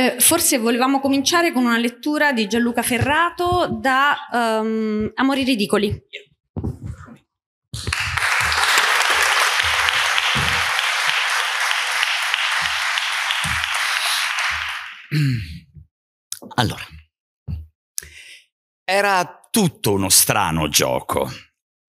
Eh, forse volevamo cominciare con una lettura di Gianluca Ferrato da um, Amori ridicoli. Allora, era tutto uno strano gioco.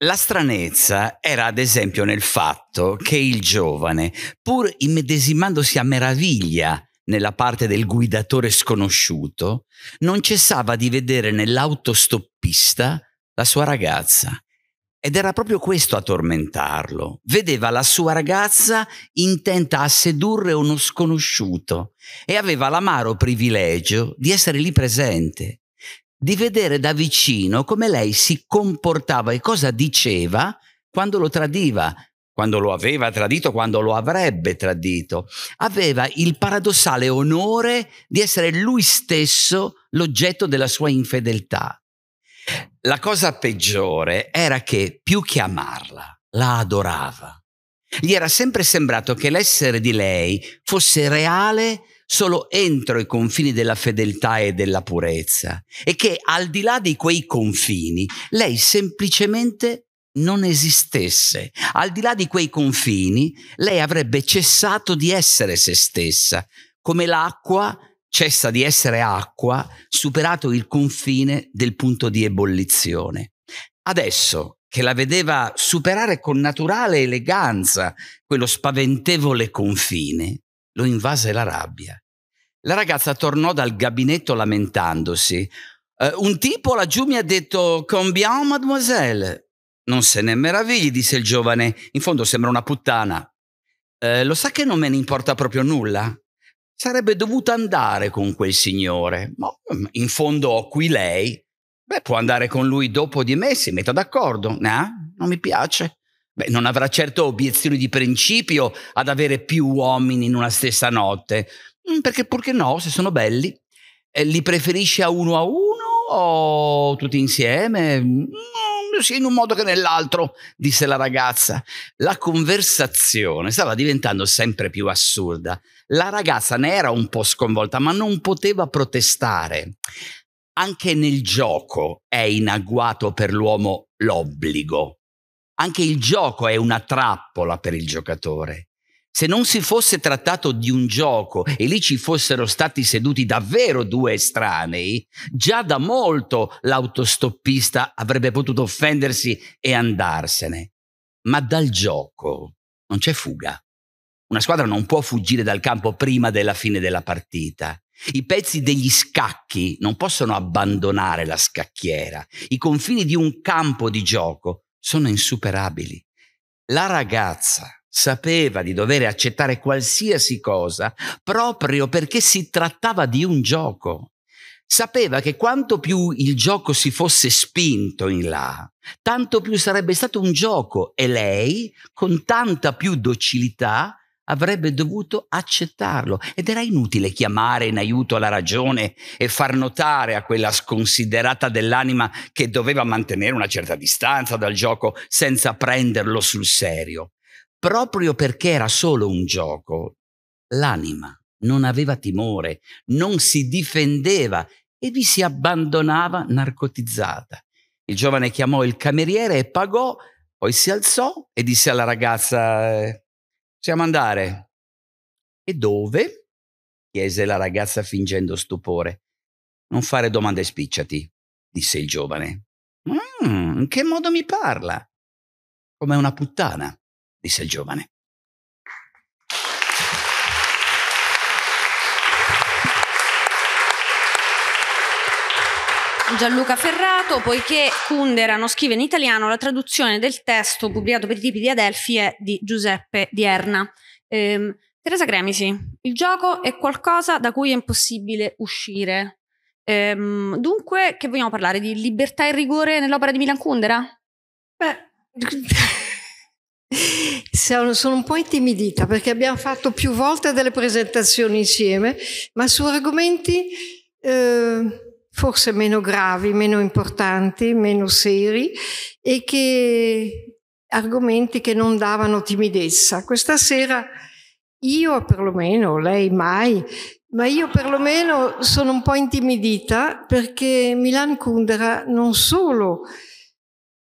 La stranezza era ad esempio nel fatto che il giovane, pur immedesimandosi a meraviglia nella parte del guidatore sconosciuto, non cessava di vedere nell'autostoppista la sua ragazza. Ed era proprio questo a tormentarlo. Vedeva la sua ragazza intenta a sedurre uno sconosciuto e aveva l'amaro privilegio di essere lì presente, di vedere da vicino come lei si comportava e cosa diceva quando lo tradiva, quando lo aveva tradito, quando lo avrebbe tradito, aveva il paradossale onore di essere lui stesso l'oggetto della sua infedeltà. La cosa peggiore era che più che amarla, la adorava. Gli era sempre sembrato che l'essere di lei fosse reale solo entro i confini della fedeltà e della purezza e che al di là di quei confini lei semplicemente non esistesse, al di là di quei confini, lei avrebbe cessato di essere se stessa, come l'acqua cessa di essere acqua superato il confine del punto di ebollizione. Adesso che la vedeva superare con naturale eleganza quello spaventevole confine, lo invase la rabbia. La ragazza tornò dal gabinetto lamentandosi. Uh, un tipo laggiù mi ha detto Combien, mademoiselle? Non se ne meravigli, disse il giovane. In fondo sembra una puttana. Eh, lo sa che non me ne importa proprio nulla? Sarebbe dovuta andare con quel signore. Ma mm, in fondo ho qui lei. Beh, può andare con lui dopo di me, si metta d'accordo. No, eh? non mi piace. Beh, non avrà certo obiezioni di principio ad avere più uomini in una stessa notte. Mm, perché, perché no, se sono belli. Eh, li preferisce a uno a uno o tutti insieme? Mm, Sia in un modo che nell'altro, disse la ragazza. La conversazione stava diventando sempre più assurda. La ragazza ne era un po' sconvolta, ma non poteva protestare. Anche nel gioco è in agguato per l'uomo l'obbligo. Anche il gioco è una trappola per il giocatore. Se non si fosse trattato di un gioco e lì ci fossero stati seduti davvero due estranei, già da molto l'autostoppista avrebbe potuto offendersi e andarsene. Ma dal gioco non c'è fuga. Una squadra non può fuggire dal campo prima della fine della partita. I pezzi degli scacchi non possono abbandonare la scacchiera. I confini di un campo di gioco sono insuperabili. La ragazza sapeva di dover accettare qualsiasi cosa proprio perché si trattava di un gioco. Sapeva che quanto più il gioco si fosse spinto in là, tanto più sarebbe stato un gioco e lei, con tanta più docilità, avrebbe dovuto accettarlo ed era inutile chiamare in aiuto la ragione e far notare a quella sconsiderata dell'anima che doveva mantenere una certa distanza dal gioco senza prenderlo sul serio proprio perché era solo un gioco, l'anima non aveva timore, non si difendeva e vi si abbandonava narcotizzata. Il giovane chiamò il cameriere e pagò, poi si alzò e disse alla ragazza, possiamo andare. E dove? chiese la ragazza fingendo stupore. Non fare domande spicciati, disse il giovane. Mm, in che modo mi parla? Come una puttana disse il giovane. Gianluca Ferrato, poiché Kundera non scrive in italiano, la traduzione del testo pubblicato per i tipi di Adelphi è di Giuseppe Dierna. Ehm, Teresa Cremisi, il gioco è qualcosa da cui è impossibile uscire. Ehm, dunque, che vogliamo parlare? Di libertà e rigore nell'opera di Milan Kundera? Beh... Sono, sono, un po' intimidita perché abbiamo fatto più volte delle presentazioni insieme, ma su argomenti eh, forse meno gravi, meno importanti, meno seri e che argomenti che non davano timidezza. Questa sera io perlomeno, lei mai, ma io perlomeno sono un po' intimidita perché Milan Kundera non solo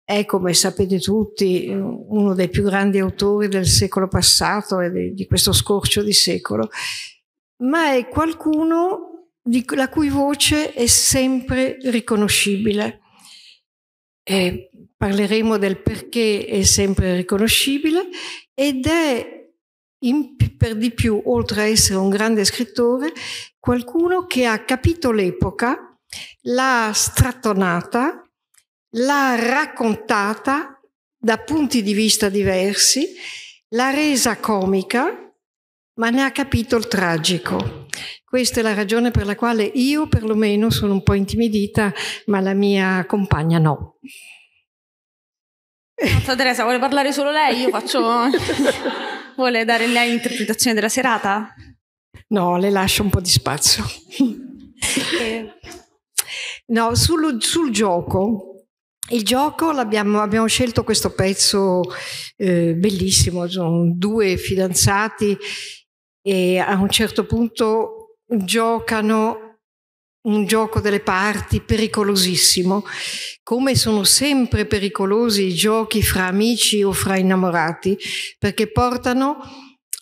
è, come sapete tutti, uno dei più grandi autori del secolo passato e di questo scorcio di secolo, ma è qualcuno di, la cui voce è sempre riconoscibile. Eh, parleremo del perché è sempre riconoscibile ed è in, per di più, oltre a essere un grande scrittore, qualcuno che ha capito l'epoca, l'ha strattonata l'ha raccontata da punti di vista diversi, l'ha resa comica, ma ne ha capito il tragico. Questa è la ragione per la quale io perlomeno sono un po' intimidita, ma la mia compagna no. Santa Teresa vuole parlare solo lei? Io faccio... vuole dare lei l'interpretazione della serata? No, le lascio un po' di spazio. No, sul, sul gioco il gioco abbiamo scelto questo pezzo eh, bellissimo, sono due fidanzati e a un certo punto giocano un gioco delle parti pericolosissimo, come sono sempre pericolosi i giochi fra amici o fra innamorati, perché portano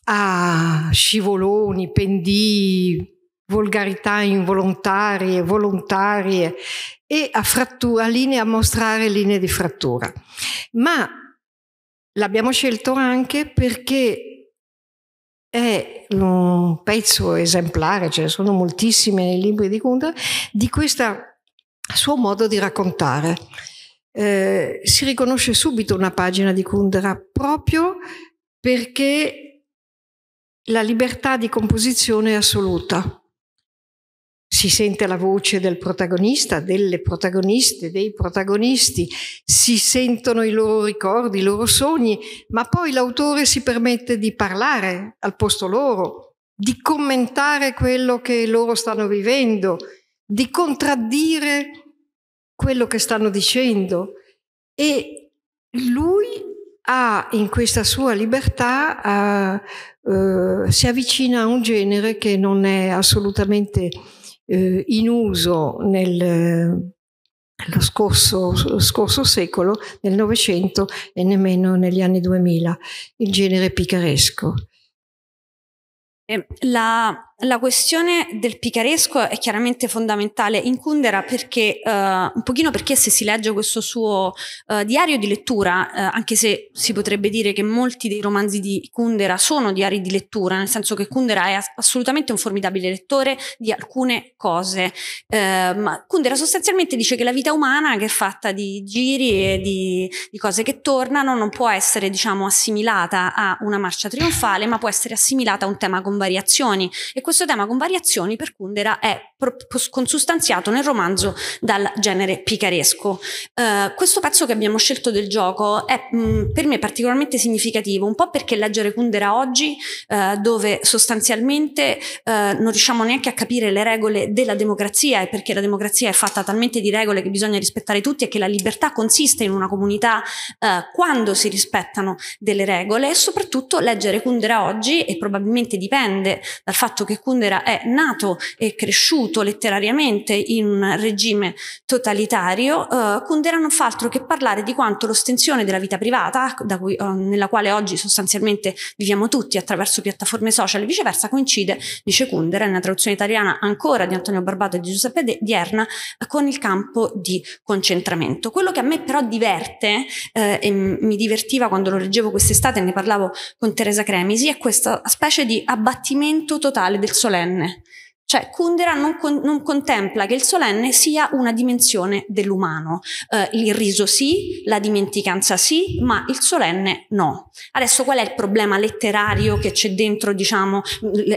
a scivoloni, pendii, volgarità involontarie, volontarie e a, frattura, linee, a mostrare linee di frattura. Ma l'abbiamo scelto anche perché è un pezzo esemplare, ce ne sono moltissime nei libri di Kundra, di questo suo modo di raccontare. Eh, si riconosce subito una pagina di Kundra proprio perché la libertà di composizione è assoluta si sente la voce del protagonista, delle protagoniste, dei protagonisti, si sentono i loro ricordi, i loro sogni, ma poi l'autore si permette di parlare al posto loro, di commentare quello che loro stanno vivendo, di contraddire quello che stanno dicendo e lui ha in questa sua libertà ha, eh, si avvicina a un genere che non è assolutamente eh, in uso nel, lo scorso, scorso, secolo, nel Novecento e nemmeno negli anni 2000, il genere picaresco. La la questione del picaresco è chiaramente fondamentale in Kundera perché uh, un pochino perché se si legge questo suo uh, diario di lettura, uh, anche se si potrebbe dire che molti dei romanzi di Kundera sono diari di lettura, nel senso che Kundera è assolutamente un formidabile lettore di alcune cose, ma Kundera sostanzialmente dice che la vita umana che è fatta di giri e di, di cose che tornano non può essere diciamo assimilata a una marcia trionfale, ma può essere assimilata a un tema con variazioni e questo tema con variazioni per Kundera è pro- consustanziato nel romanzo dal genere picaresco. Uh, questo pezzo che abbiamo scelto del gioco è mh, mm, per me particolarmente significativo, un po' perché leggere Kundera oggi, uh, dove sostanzialmente uh, non riusciamo neanche a capire le regole della democrazia e perché la democrazia è fatta talmente di regole che bisogna rispettare tutti e che la libertà consiste in una comunità quando si rispettano delle regole e soprattutto leggere Kundera oggi e probabilmente dipende dal fatto che che Kundera è nato e cresciuto letterariamente in un regime totalitario, eh, Kundera non fa altro che parlare di quanto l'ostensione della vita privata, cui, eh, nella quale oggi sostanzialmente viviamo tutti attraverso piattaforme social e viceversa, coincide, dice Kundera, nella traduzione italiana ancora di Antonio Barbato e di Giuseppe De Dierna, con il campo di concentramento. Quello che a me però diverte, eh, e mi divertiva quando lo leggevo quest'estate e ne parlavo con Teresa Cremisi, è questa specie di abbattimento totale del solenne. Cioè Kundera non, con, non, contempla che il solenne sia una dimensione dell'umano. Eh, il riso sì, la dimenticanza sì, ma il solenne no. Adesso qual è il problema letterario che c'è dentro, diciamo,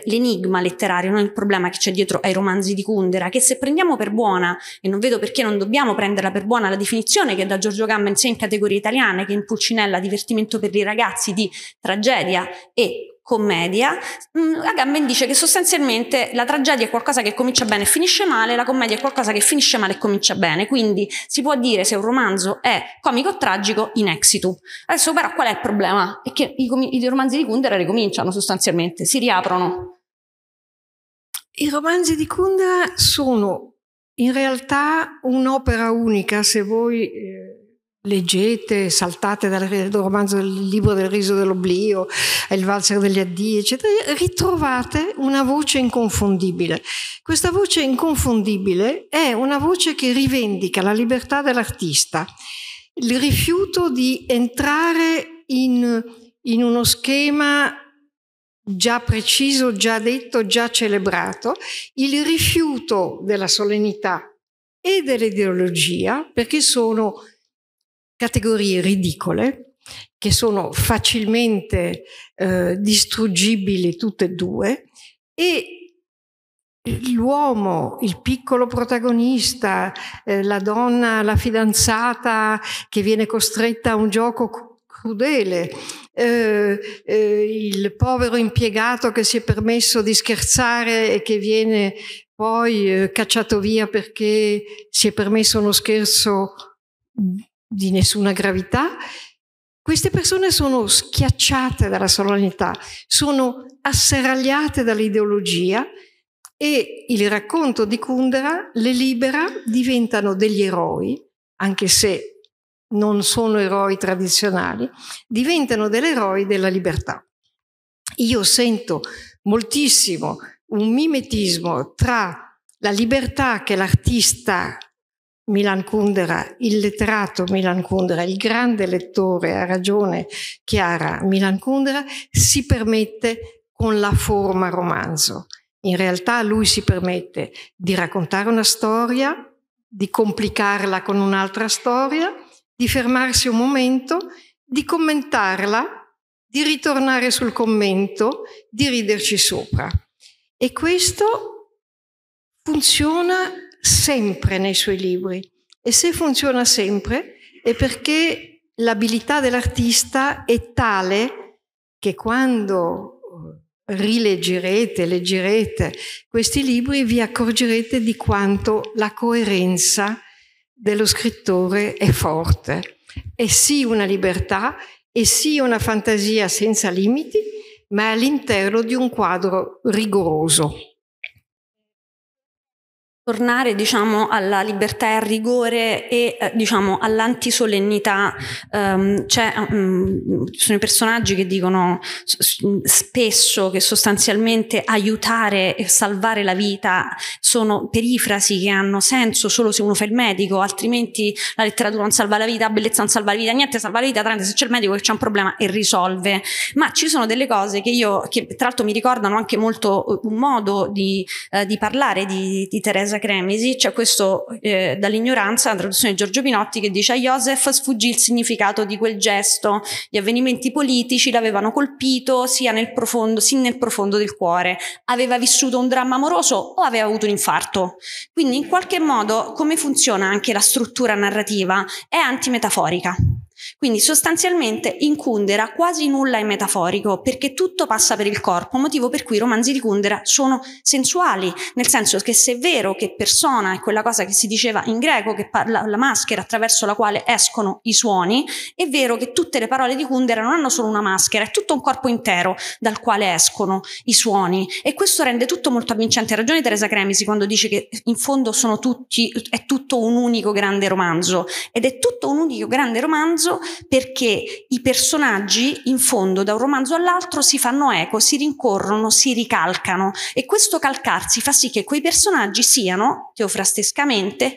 l'enigma letterario, non il problema che c'è dietro ai romanzi di Kundera, che se prendiamo per buona, e non vedo perché non dobbiamo prenderla per buona la definizione che da Giorgio Gamba in sé in categorie italiane che in Pulcinella divertimento per i ragazzi di tragedia e commedia. Mm, Agamben dice che sostanzialmente la tragedia è qualcosa che comincia bene e finisce male, la commedia è qualcosa che finisce male e comincia bene, quindi si può dire se un romanzo è comico o tragico in exitu. Adesso però qual è il problema? È che i, i romanzi di Kundera ricominciano sostanzialmente, si riaprono. I romanzi di Kundera sono in realtà un'opera unica, se voi... Eh leggete, saltate dal romanzo del libro del riso dell'oblio, il valzer degli addii, eccetera, ritrovate una voce inconfondibile. Questa voce inconfondibile è una voce che rivendica la libertà dell'artista, il rifiuto di entrare in, in uno schema già preciso, già detto, già celebrato, il rifiuto della solennità e dell'ideologia, perché sono categorie ridicole che sono facilmente eh, distruggibili tutte e due e l'uomo, il piccolo protagonista, eh, la donna, la fidanzata che viene costretta a un gioco crudele, eh, eh, il povero impiegato che si è permesso di scherzare e che viene poi eh, cacciato via perché si è permesso uno scherzo di nessuna gravità, queste persone sono schiacciate dalla solennità, sono asseragliate dall'ideologia e il racconto di Kundera le libera, diventano degli eroi, anche se non sono eroi tradizionali, diventano degli eroi della libertà. Io sento moltissimo un mimetismo tra la libertà che l'artista Milan Kundera, il letterato Milan Kundera, il grande lettore, ha ragione Chiara, Milan Kundera, si permette con la forma romanzo. In realtà lui si permette di raccontare una storia, di complicarla con un'altra storia, di fermarsi un momento, di commentarla, di ritornare sul commento, di riderci sopra. E questo funziona sempre nei suoi libri. E se funziona sempre è perché l'abilità dell'artista è tale che quando eh, rileggerete, leggerete questi libri, vi accorgerete di quanto la coerenza dello scrittore è forte. È sì una libertà, è sì una fantasia senza limiti, ma è all'interno di un quadro rigoroso tornare diciamo, alla libertà e al rigore e eh, diciamo, all'antisolennità um, um, ci sono i personaggi che dicono spesso che sostanzialmente aiutare e salvare la vita sono perifrasi che hanno senso solo se uno fa il medico altrimenti la letteratura non salva la vita la bellezza non salva la vita niente salva la vita tranne se c'è il medico che c'è un problema e risolve ma ci sono delle cose che io che tra l'altro mi ricordano anche molto eh, un modo di, eh, di parlare di, di Teresa Teresa Cremisi, c'è questo eh, dall'ignoranza, la traduzione di Giorgio Pinotti che dice a Joseph sfuggì il significato di quel gesto, gli avvenimenti politici l'avevano colpito sia nel profondo, sin nel profondo del cuore, aveva vissuto un dramma amoroso o aveva avuto un infarto. Quindi in qualche modo come funziona anche la struttura narrativa? È antimetaforica. Quindi sostanzialmente in Kundera quasi nulla è metaforico perché tutto passa per il corpo, motivo per cui i romanzi di Kundera sono sensuali, nel senso che se è vero che persona è quella cosa che si diceva in greco, che parla la maschera attraverso la quale escono i suoni, è vero che tutte le parole di Kundera non hanno solo una maschera, è tutto un corpo intero dal quale escono i suoni e questo rende tutto molto avvincente. Ha ragione Teresa Cremisi quando dice che in fondo sono tutti, è tutto un unico grande romanzo ed è tutto un unico grande romanzo perché i personaggi in fondo da un romanzo all'altro si fanno eco, si rincorrono, si ricalcano e questo calcarsi fa sì che quei personaggi siano, teofrastescamente,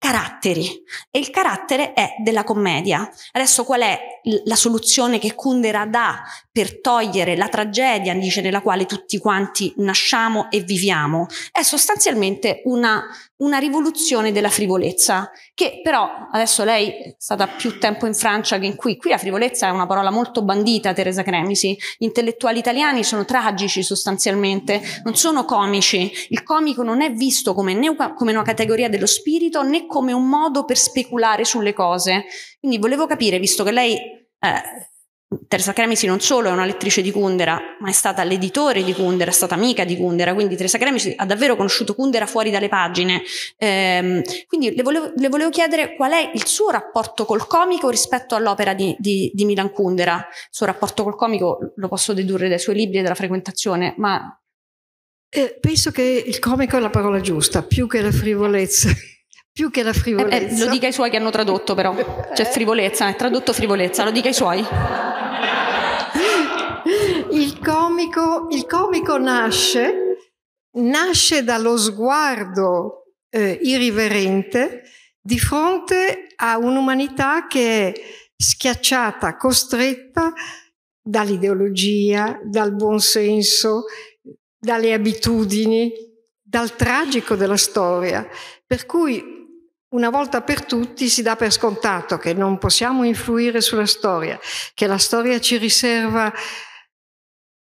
caratteri e il carattere è della commedia. Adesso qual è la soluzione che Kundera dà per togliere la tragedia, dice, nella quale tutti quanti nasciamo e viviamo? È sostanzialmente una una rivoluzione della frivolezza, che però adesso lei è stata più tempo in Francia che in qui, qui la frivolezza è una parola molto bandita, Teresa Cremisi, gli intellettuali italiani sono tragici sostanzialmente, non sono comici, il comico non è visto come, né, come una categoria dello spirito né come un modo per speculare sulle cose, quindi volevo capire, visto che lei... Eh, Teresa Cremisi non solo è una lettrice di Kundera, ma è stata l'editore di Kundera, è stata amica di Kundera, quindi Teresa Cremisi ha davvero conosciuto Kundera fuori dalle pagine. Ehm, quindi le volevo, le volevo, chiedere qual è il suo rapporto col comico rispetto all'opera di, di, di, Milan Kundera. Il suo rapporto col comico lo posso dedurre dai suoi libri e dalla frequentazione, ma... Eh, penso che il comico è la parola giusta, più che la frivolezza. più che la frivolezza. Eh, eh, lo dica ai suoi che hanno tradotto però, cioè frivolezza, è tradotto frivolezza, lo dica ai suoi comico, il comico nasce, nasce dallo sguardo eh, irriverente di fronte a un'umanità che è schiacciata, costretta dall'ideologia, dal buonsenso, dalle abitudini, dal tragico della storia. Per cui una volta per tutti si dà per scontato che non possiamo influire sulla storia, che la storia ci riserva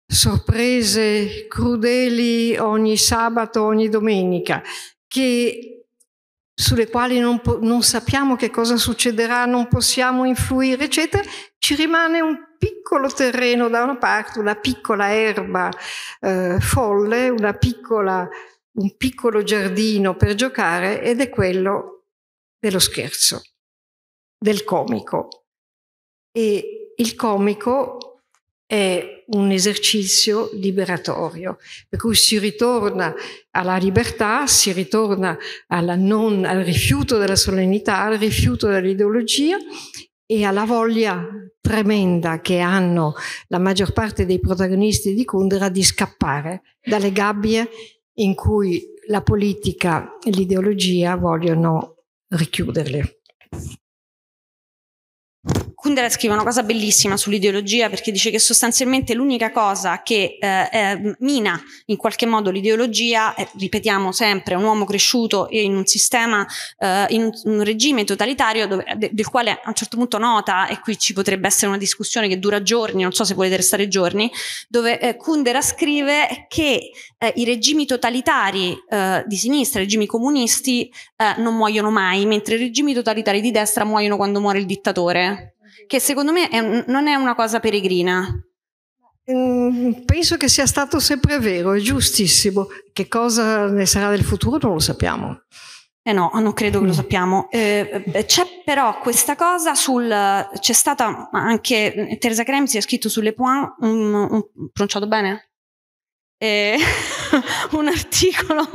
sorprese crudeli ogni sabato, ogni domenica, che, sulle quali non, non sappiamo che cosa succederà, non possiamo influire, eccetera, ci rimane un piccolo terreno da una parte, una piccola erba eh, folle, una piccola, un piccolo giardino per giocare ed è quello dello scherzo, del comico. E il comico è un esercizio liberatorio, per cui si ritorna alla libertà, si ritorna non, al rifiuto della solennità, al rifiuto dell'ideologia e alla voglia tremenda che hanno la maggior parte dei protagonisti di Kundera di scappare dalle gabbie in cui la politica e l'ideologia vogliono richiuderle. Kundera scrive una cosa bellissima sull'ideologia perché dice che sostanzialmente l'unica cosa che eh, mina in qualche modo l'ideologia, eh, ripetiamo sempre, un uomo cresciuto in un sistema, eh, in un regime totalitario dove, eh, de, del quale a un certo punto nota, e qui ci potrebbe essere una discussione che dura giorni, non so se volete restare giorni, dove eh, Kundera scrive che eh, i regimi totalitari eh, di sinistra, i regimi comunisti, non muoiono mai, mentre i regimi totalitari di destra muoiono quando muore il dittatore che secondo me è non è una cosa peregrina. Mm, penso che sia stato sempre vero, è giustissimo. Che cosa ne sarà del futuro non lo sappiamo. Eh no, non credo che lo mm. sappiamo. Eh, eh, c'è però questa cosa sul... c'è stata anche... Teresa Cremsi ha scritto sulle Point, un, pronunciato bene? Eh, un, articolo,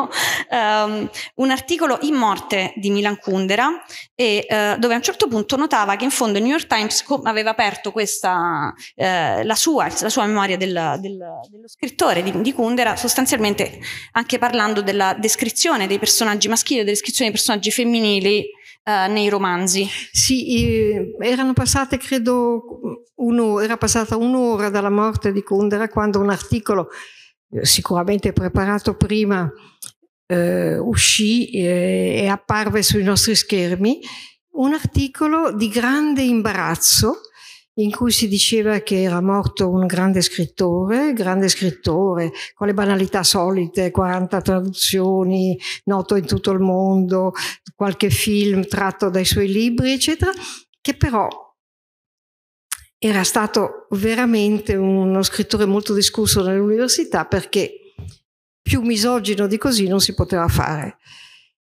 um, un, articolo, in morte di Milan Kundera e, uh, dove a un certo punto notava che in fondo il New York Times aveva aperto questa, uh, la, sua, la, sua, memoria del, del, dello scrittore di, di Kundera sostanzialmente anche parlando della descrizione dei personaggi maschili e della descrizione dei personaggi femminili Uh, nei romanzi? Sì, erano passate credo un'ora, era passata un'ora dalla morte di Kundera quando un articolo sicuramente preparato prima, eh, uscì eh, e apparve sui nostri schermi un articolo di grande imbarazzo in cui si diceva che era morto un grande scrittore, grande scrittore con le banalità solite, 40 traduzioni, noto in tutto il mondo, qualche film tratto dai suoi libri, eccetera, che però era stato veramente uno scrittore molto discusso nell'università perché più misogino di così non si poteva fare.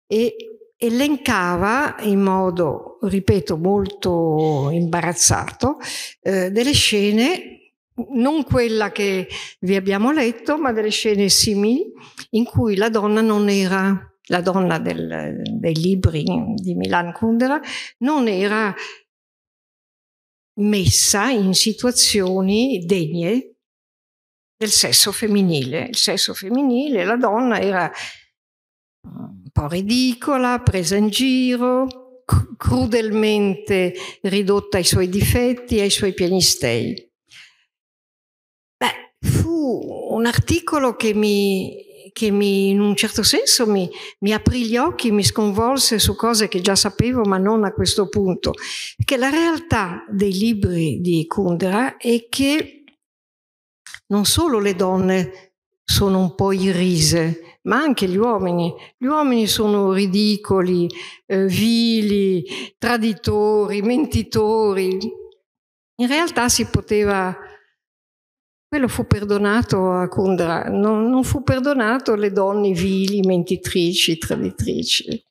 E elencava in modo, ripeto, molto imbarazzato eh, delle scene non quella che vi abbiamo letto, ma delle scene simili in cui la donna non era, la donna del, dei libri di Milan Kundera, non era messa in situazioni degne del sesso femminile. Il sesso femminile, la donna era un po' ridicola, presa in giro, crudelmente ridotta ai suoi difetti, ai suoi pianistei. Beh, fu un articolo che mi che mi, in un certo senso mi, mi, aprì gli occhi, mi sconvolse su cose che già sapevo, ma non a questo punto. Perché la realtà dei libri di Kundera è che non solo le donne sono un po' irrise, ma anche gli uomini. Gli uomini sono ridicoli, eh, vili, traditori, mentitori. In realtà si poteva quello fu perdonato a Kundera, non, non fu perdonato alle donne vili, mentitrici, traditrici.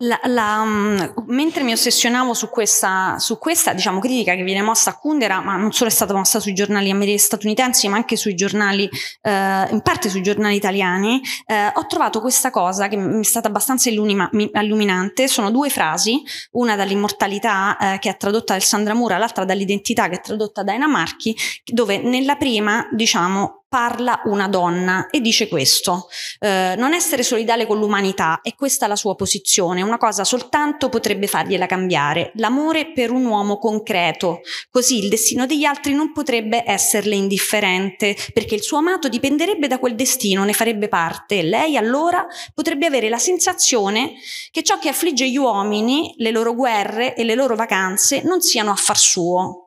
La, la, mm, mentre mi ossessionavo su questa, su questa diciamo, critica che viene mossa a Kundera, ma non solo è stata mossa sui giornali statunitensi, ma anche sui giornali, eh, in parte sui giornali italiani, eh, ho trovato questa cosa che mi è stata abbastanza illumina, illuminante. Sono due frasi, una dall'immortalità eh, che è tradotta da Alessandra Mura, l'altra dall'identità che è tradotta da Enamarchi, dove nella prima diciamo, parla una donna e dice questo, eh, non essere solidale con l'umanità è questa la sua posizione, una cosa soltanto potrebbe fargliela cambiare, l'amore per un uomo concreto, così il destino degli altri non potrebbe esserle indifferente, perché il suo amato dipenderebbe da quel destino, ne farebbe parte, lei allora potrebbe avere la sensazione che ciò che affligge gli uomini, le loro guerre e le loro vacanze non siano affar suo.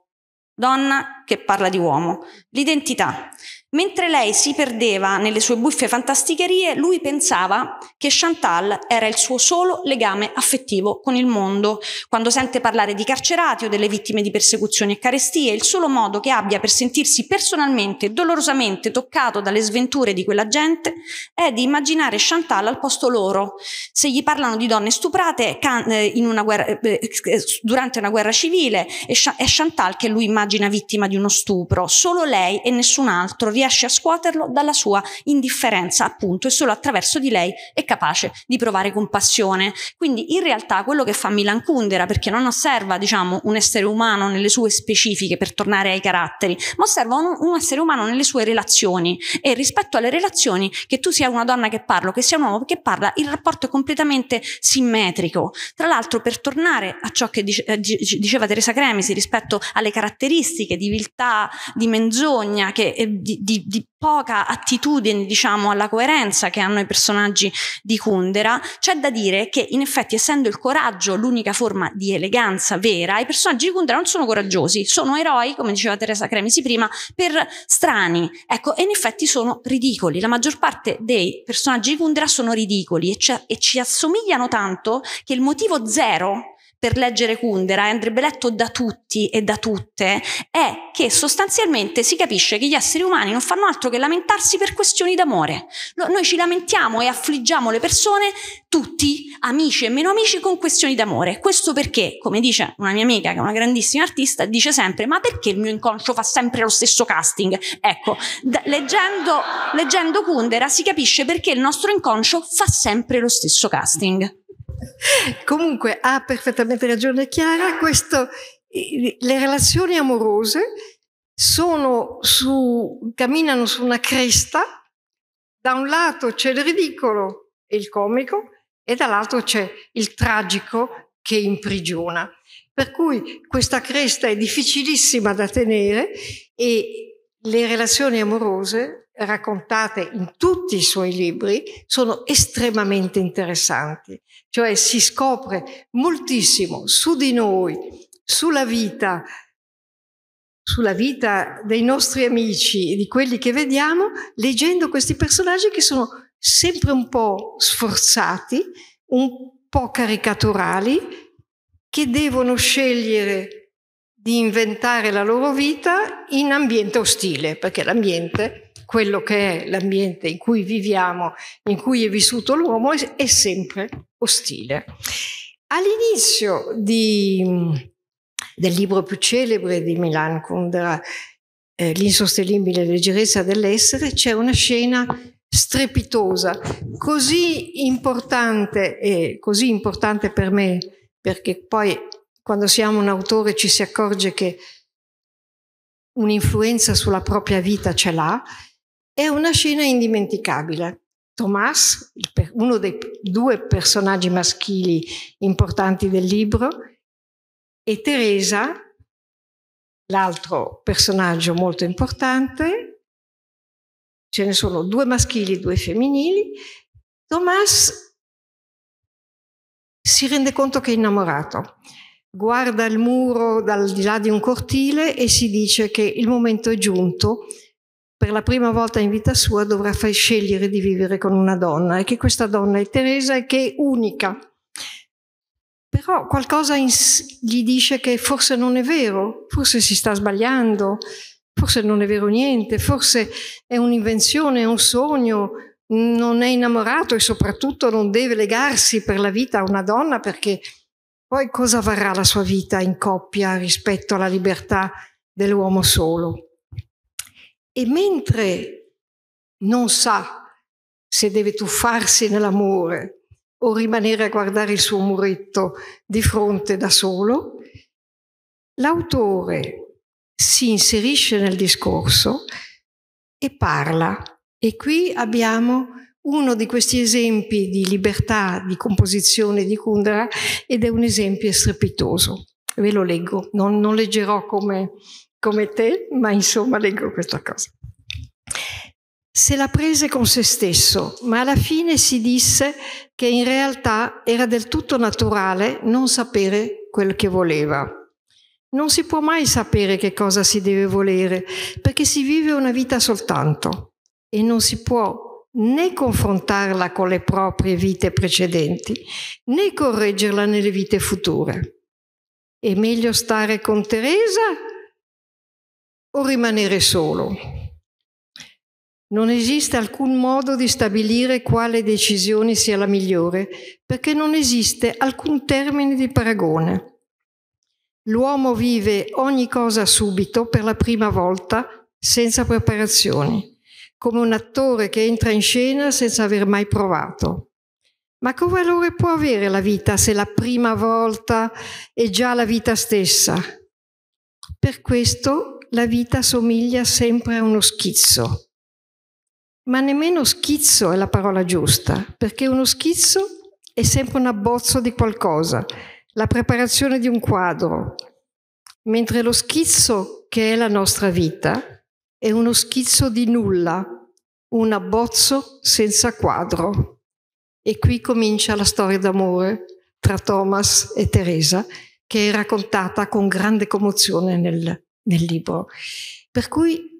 Donna che parla di uomo. L'identità. Mentre lei si perdeva nelle sue buffe fantasticherie, lui pensava che Chantal era il suo solo legame affettivo con il mondo. Quando sente parlare di carcerati o delle vittime di persecuzioni e carestie, il solo modo che abbia per sentirsi personalmente e dolorosamente toccato dalle sventure di quella gente è di immaginare Chantal al posto loro. Se gli parlano di donne stuprate eh, una guerra, eh, eh, durante una guerra civile, è Chantal che lui immagina vittima di uno stupro. Solo lei e nessun altro riesce a scuoterlo dalla sua indifferenza, appunto, e solo attraverso di lei è capace di provare compassione. Quindi in realtà quello che fa Milan Kundera, perché non osserva, diciamo, un essere umano nelle sue specifiche per tornare ai caratteri, ma osserva un, un essere umano nelle sue relazioni e rispetto alle relazioni che tu sia una donna che parla, che sia un uomo che parla, il rapporto è completamente simmetrico. Tra l'altro, per tornare a ciò che dice, eh, diceva Teresa Cremisi rispetto alle caratteristiche di viltà, di menzogna, che, eh, di, di, di, poca attitudine diciamo alla coerenza che hanno i personaggi di Kundera c'è da dire che in effetti essendo il coraggio l'unica forma di eleganza vera i personaggi di Kundera non sono coraggiosi sono eroi come diceva Teresa Cremisi prima per strani ecco e in effetti sono ridicoli la maggior parte dei personaggi di Kundera sono ridicoli e ci, e ci assomigliano tanto che il motivo zero per leggere Kundera e eh, andrebbe letto da tutti e da tutte è che sostanzialmente si capisce che gli esseri umani non fanno altro che lamentarsi per questioni d'amore. Noi ci lamentiamo e affliggiamo le persone, tutti, amici e meno amici, con questioni d'amore. Questo perché, come dice una mia amica che è una grandissima artista, dice sempre ma perché il mio inconscio fa sempre lo stesso casting? Ecco, d- leggendo, leggendo Kundera si capisce perché il nostro inconscio fa sempre lo stesso casting. Comunque ha perfettamente ragione Chiara, questo, le relazioni amorose su, camminano su una cresta, da un lato c'è il ridicolo e il comico e dall'altro c'è il tragico che imprigiona. Per cui questa cresta è difficilissima da tenere e le relazioni amorose raccontate in tutti i suoi libri sono estremamente interessanti, cioè si scopre moltissimo su di noi, sulla vita, sulla vita dei nostri amici, e di quelli che vediamo, leggendo questi personaggi che sono sempre un po' sforzati, un po' caricaturali, che devono scegliere di inventare la loro vita in ambiente ostile, perché l'ambiente è quello che è l'ambiente in cui viviamo, in cui è vissuto l'uomo, è sempre ostile. All'inizio del libro più celebre di Milan Kundera, eh, L'insostenibile leggerezza dell'essere, c'è una scena strepitosa, così importante e così importante per me, perché poi quando siamo un autore ci si accorge che un'influenza sulla propria vita ce l'ha, è una scena indimenticabile. Tomas, uno dei due personaggi maschili importanti del libro, e Teresa, l'altro personaggio molto importante, ce ne sono due maschili e due femminili, Tomas si rende conto che è innamorato, guarda il muro dal di là di un cortile e si dice che il momento è giunto per la prima volta in vita sua dovrà far scegliere di vivere con una donna e che questa donna è Teresa e che è unica. Però qualcosa gli dice che forse non è vero, forse si sta sbagliando, forse non è vero niente, forse è un'invenzione, è un sogno, non è innamorato e soprattutto non deve legarsi per la vita a una donna perché poi cosa varrà la sua vita in coppia rispetto alla libertà dell'uomo solo? E mentre non sa se deve tuffarsi nell'amore o rimanere a guardare il suo muretto di fronte da solo, l'autore si inserisce nel discorso e parla. E qui abbiamo uno di questi esempi di libertà di composizione di Kundera ed è un esempio strepitoso. Ve lo leggo, non, non leggerò come come te, ma insomma leggo questa cosa. Se la prese con se stesso, ma alla fine si disse che in realtà era del tutto naturale non sapere quel che voleva. Non si può mai sapere che cosa si deve volere, perché si vive una vita soltanto e non si può né confrontarla con le proprie vite precedenti, né correggerla nelle vite future. È meglio stare con Teresa o rimanere solo. Non esiste alcun modo di stabilire quale decisione sia la migliore, perché non esiste alcun termine di paragone. L'uomo vive ogni cosa subito per la prima volta, senza preparazioni, come un attore che entra in scena senza aver mai provato. Ma che valore può avere la vita se la prima volta è già la vita stessa? Per questo la vita somiglia sempre a uno schizzo. Ma nemmeno schizzo è la parola giusta, perché uno schizzo è sempre un abbozzo di qualcosa, la preparazione di un quadro, mentre lo schizzo che è la nostra vita è uno schizzo di nulla, un abbozzo senza quadro. E qui comincia la storia d'amore tra Thomas e Teresa, che è raccontata con grande commozione nel nel libro. Per cui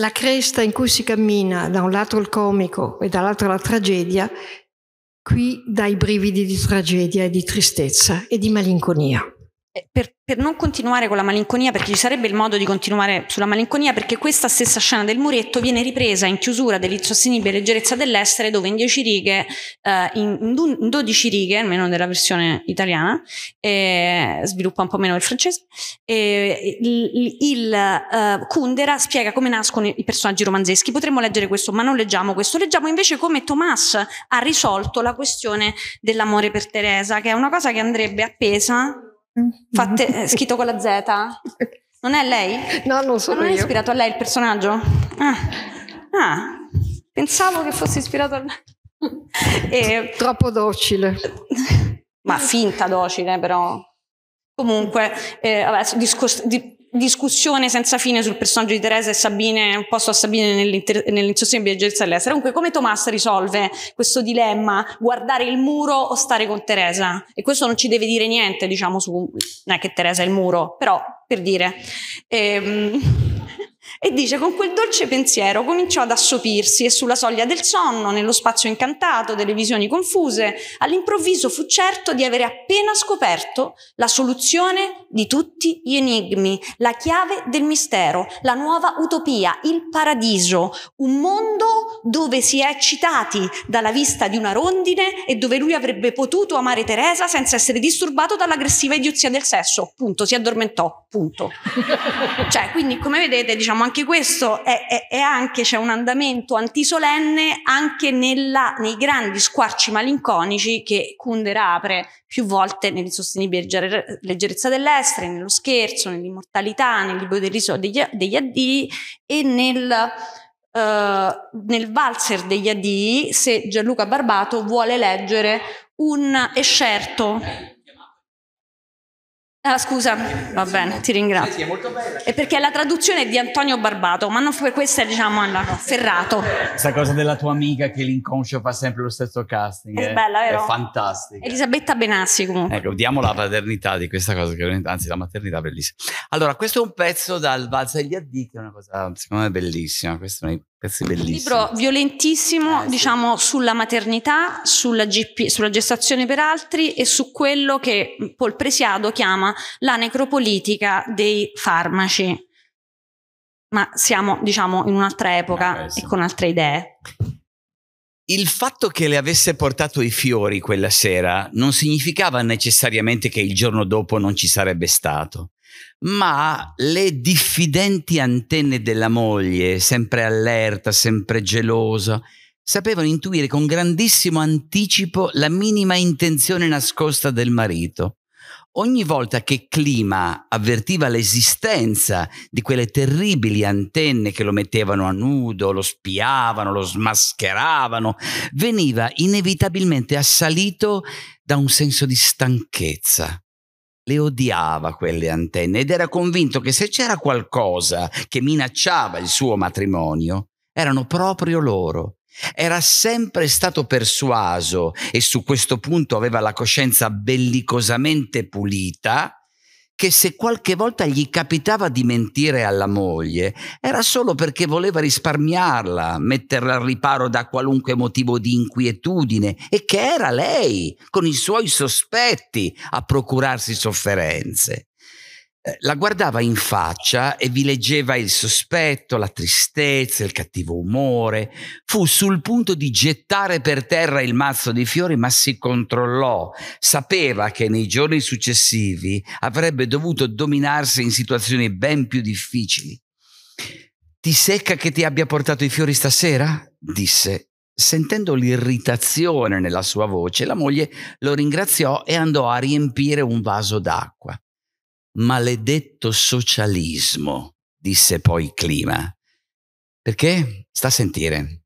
la cresta in cui si cammina, da un lato il comico e dall'altro la tragedia, qui dai brividi di tragedia e di tristezza e di malinconia. Eh, per, per, non continuare con la malinconia, perché ci sarebbe il modo di continuare sulla malinconia, perché questa stessa scena del muretto viene ripresa in chiusura dell'insostenibile leggerezza dell'essere, dove in 10 righe, eh, in, in 12 righe, almeno nella versione italiana, eh, sviluppa un po' meno il francese, eh, il, il eh, Kundera spiega come nascono i personaggi romanzeschi. Potremmo leggere questo, ma non leggiamo questo, leggiamo invece come Thomas ha risolto la questione dell'amore per Teresa, che è una cosa che andrebbe appesa Mm-hmm. Fatte, eh, scritto con la Z? Non è lei? No, non sono Ma non è ispirato a lei il personaggio? Ah, ah. pensavo che fosse ispirato a lei. E... Troppo docile. Ma finta docile, però. Comunque, eh, vabbè, discor- di- discussione senza fine sul personaggio di Teresa e Sabine, un posto a Sabine nell'insostenibile gelezza all'estero. Comunque, come Thomas risolve questo dilemma, guardare il muro o stare con Teresa? E questo non ci deve dire niente, diciamo, su, non è che Teresa è il muro, però per dire. Ehm, e dice, con quel dolce pensiero cominciò ad assopirsi e sulla soglia del sonno, nello spazio incantato, delle visioni confuse, all'improvviso fu certo di avere appena scoperto la soluzione di tutti gli enigmi, la chiave del mistero, la nuova utopia, il paradiso, un mondo dove si è eccitati dalla vista di una rondine e dove lui avrebbe potuto amare Teresa senza essere disturbato dall'aggressiva idiozia del sesso. Punto, si addormentò, punto. cioè, quindi come vedete, diciamo, anche questo è, è, è anche, c'è un andamento antisolenne anche nella, nei grandi squarci malinconici che Kundera apre più volte nell'insostenibile leggerezza dell'essere, nello scherzo, nell'immortalità, nel libro del riso degli, degli addii e nel... Uh, nel valzer degli ADI se Gianluca Barbato vuole leggere un escerto Ah, scusa, va bene, ti ringrazio. è molto E perché la traduzione è di Antonio Barbato, ma non per è diciamo alla Ferrato. Questa cosa della tua amica che l'inconscio fa sempre lo stesso casting. È, è eh? bella, vero? È fantastica. Elisabetta Benassi comunque. Ecco, diamo la paternità di questa cosa, che, anzi la maternità bellissima. Allora, questo è un pezzo dal Valsa degli che è una cosa secondo me bellissima, questo è Pezzi bellissimi. Un libro violentissimo, eh, sì. diciamo, sulla maternità, sulla, GP, sulla, gestazione per altri e su quello che Paul Presiado chiama la necropolitica dei farmaci. Ma siamo, diciamo, in un'altra epoca eh, e con altre idee. Il fatto che le avesse portato i fiori quella sera non significava necessariamente che il giorno dopo non ci sarebbe stato ma le diffidenti antenne della moglie, sempre allerta, sempre gelosa, sapevano intuire con grandissimo anticipo la minima intenzione nascosta del marito. Ogni volta che Clima avvertiva l'esistenza di quelle terribili antenne che lo mettevano a nudo, lo spiavano, lo smascheravano, veniva inevitabilmente assalito da un senso di stanchezza le odiava quelle antenne ed era convinto che se c'era qualcosa che minacciava il suo matrimonio, erano proprio loro. Era sempre stato persuaso, e su questo punto aveva la coscienza bellicosamente pulita, che se qualche volta gli capitava di mentire alla moglie era solo perché voleva risparmiarla, metterla al riparo da qualunque motivo di inquietudine e che era lei, con i suoi sospetti, a procurarsi sofferenze. Eh, la guardava in faccia e vi leggeva il sospetto, la tristezza, il cattivo umore. Fu sul punto di gettare per terra il mazzo di fiori, ma si controllò. Sapeva che nei giorni successivi avrebbe dovuto dominarsi in situazioni ben più difficili. Ti secca che ti abbia portato i fiori stasera? disse. Sentendo l'irritazione nella sua voce, la moglie lo ringraziò e andò a riempire un vaso d'acqua maledetto socialismo, disse poi Clima. Perché? Sta a sentire.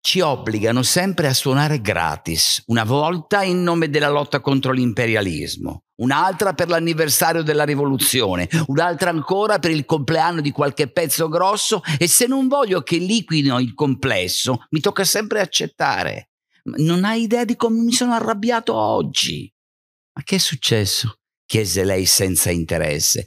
Ci obbligano sempre a suonare gratis, una volta in nome della lotta contro l'imperialismo, un'altra per l'anniversario della rivoluzione, un'altra ancora per il compleanno di qualche pezzo grosso e se non voglio che liquidino il complesso, mi tocca sempre accettare. Non hai idea di come mi sono arrabbiato oggi. Ma che è successo? chiese lei senza interesse.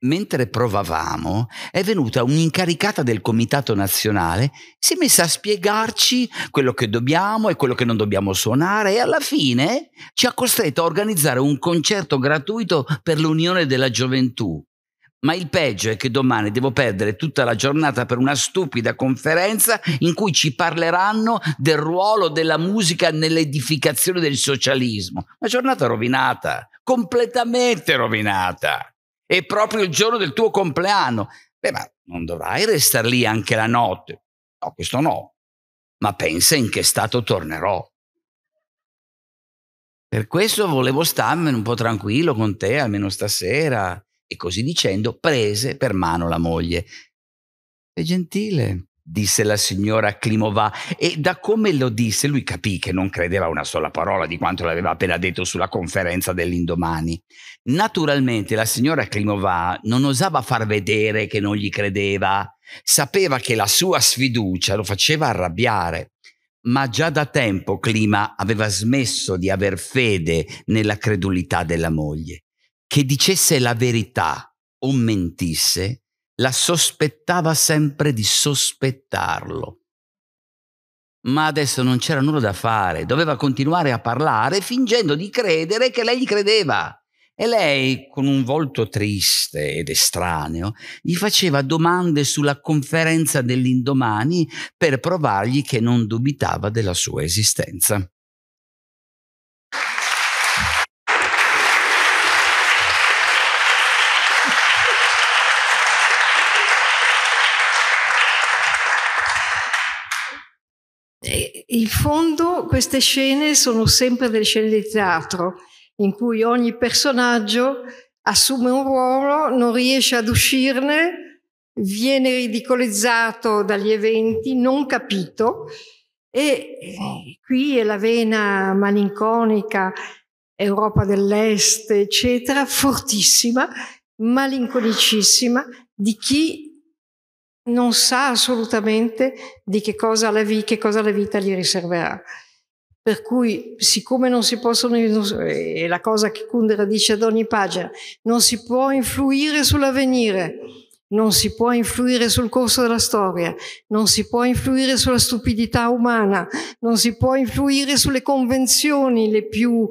Mentre provavamo, è venuta un'incaricata del Comitato Nazionale, si è messa a spiegarci quello che dobbiamo e quello che non dobbiamo suonare e alla fine ci ha costretto a organizzare un concerto gratuito per l'Unione della Gioventù. Ma il peggio è che domani devo perdere tutta la giornata per una stupida conferenza in cui ci parleranno del ruolo della musica nell'edificazione del socialismo. Una giornata rovinata, completamente rovinata. È proprio il giorno del tuo compleanno. Beh, ma non dovrai restare lì anche la notte. No, questo no. Ma pensa in che stato tornerò. Per questo volevo starmene un po' tranquillo con te, almeno stasera e così dicendo prese per mano la moglie. È gentile, disse la signora Klimovà, e da come lo disse lui capì che non credeva una sola parola di quanto l'aveva appena detto sulla conferenza dell'indomani. Naturalmente la signora Klimovà non osava far vedere che non gli credeva, sapeva che la sua sfiducia lo faceva arrabbiare. Ma già da tempo Clima aveva smesso di aver fede nella credulità della moglie che dicesse la verità o mentisse, la sospettava sempre di sospettarlo. Ma adesso non c'era nulla da fare, doveva continuare a parlare fingendo di credere che lei gli credeva. E lei, con un volto triste ed estraneo, gli faceva domande sulla conferenza dell'indomani per provargli che non dubitava della sua esistenza. In fondo queste scene sono sempre delle scene di teatro in cui ogni personaggio assume un ruolo, non riesce ad uscirne, viene ridicolizzato dagli eventi, non capito e eh, qui è la vena malinconica, Europa dell'Est, eccetera, fortissima, malinconicissima di chi non sa assolutamente di che cosa la, vi, che cosa la vita gli riserverà. Per cui, siccome non si possono, è la cosa che Kundera dice ad ogni pagina, non si può influire sull'avvenire, non si può influire sul corso della storia, non si può influire sulla stupidità umana, non si può influire sulle convenzioni le più,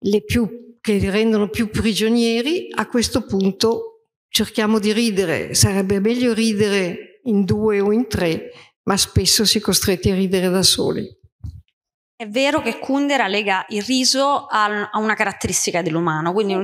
le più che rendono più prigionieri, a questo punto cerchiamo di ridere, sarebbe meglio ridere in due o in tre, ma spesso si è costretti a ridere da soli. È vero che Kundera lega il riso a una caratteristica dell'umano, quindi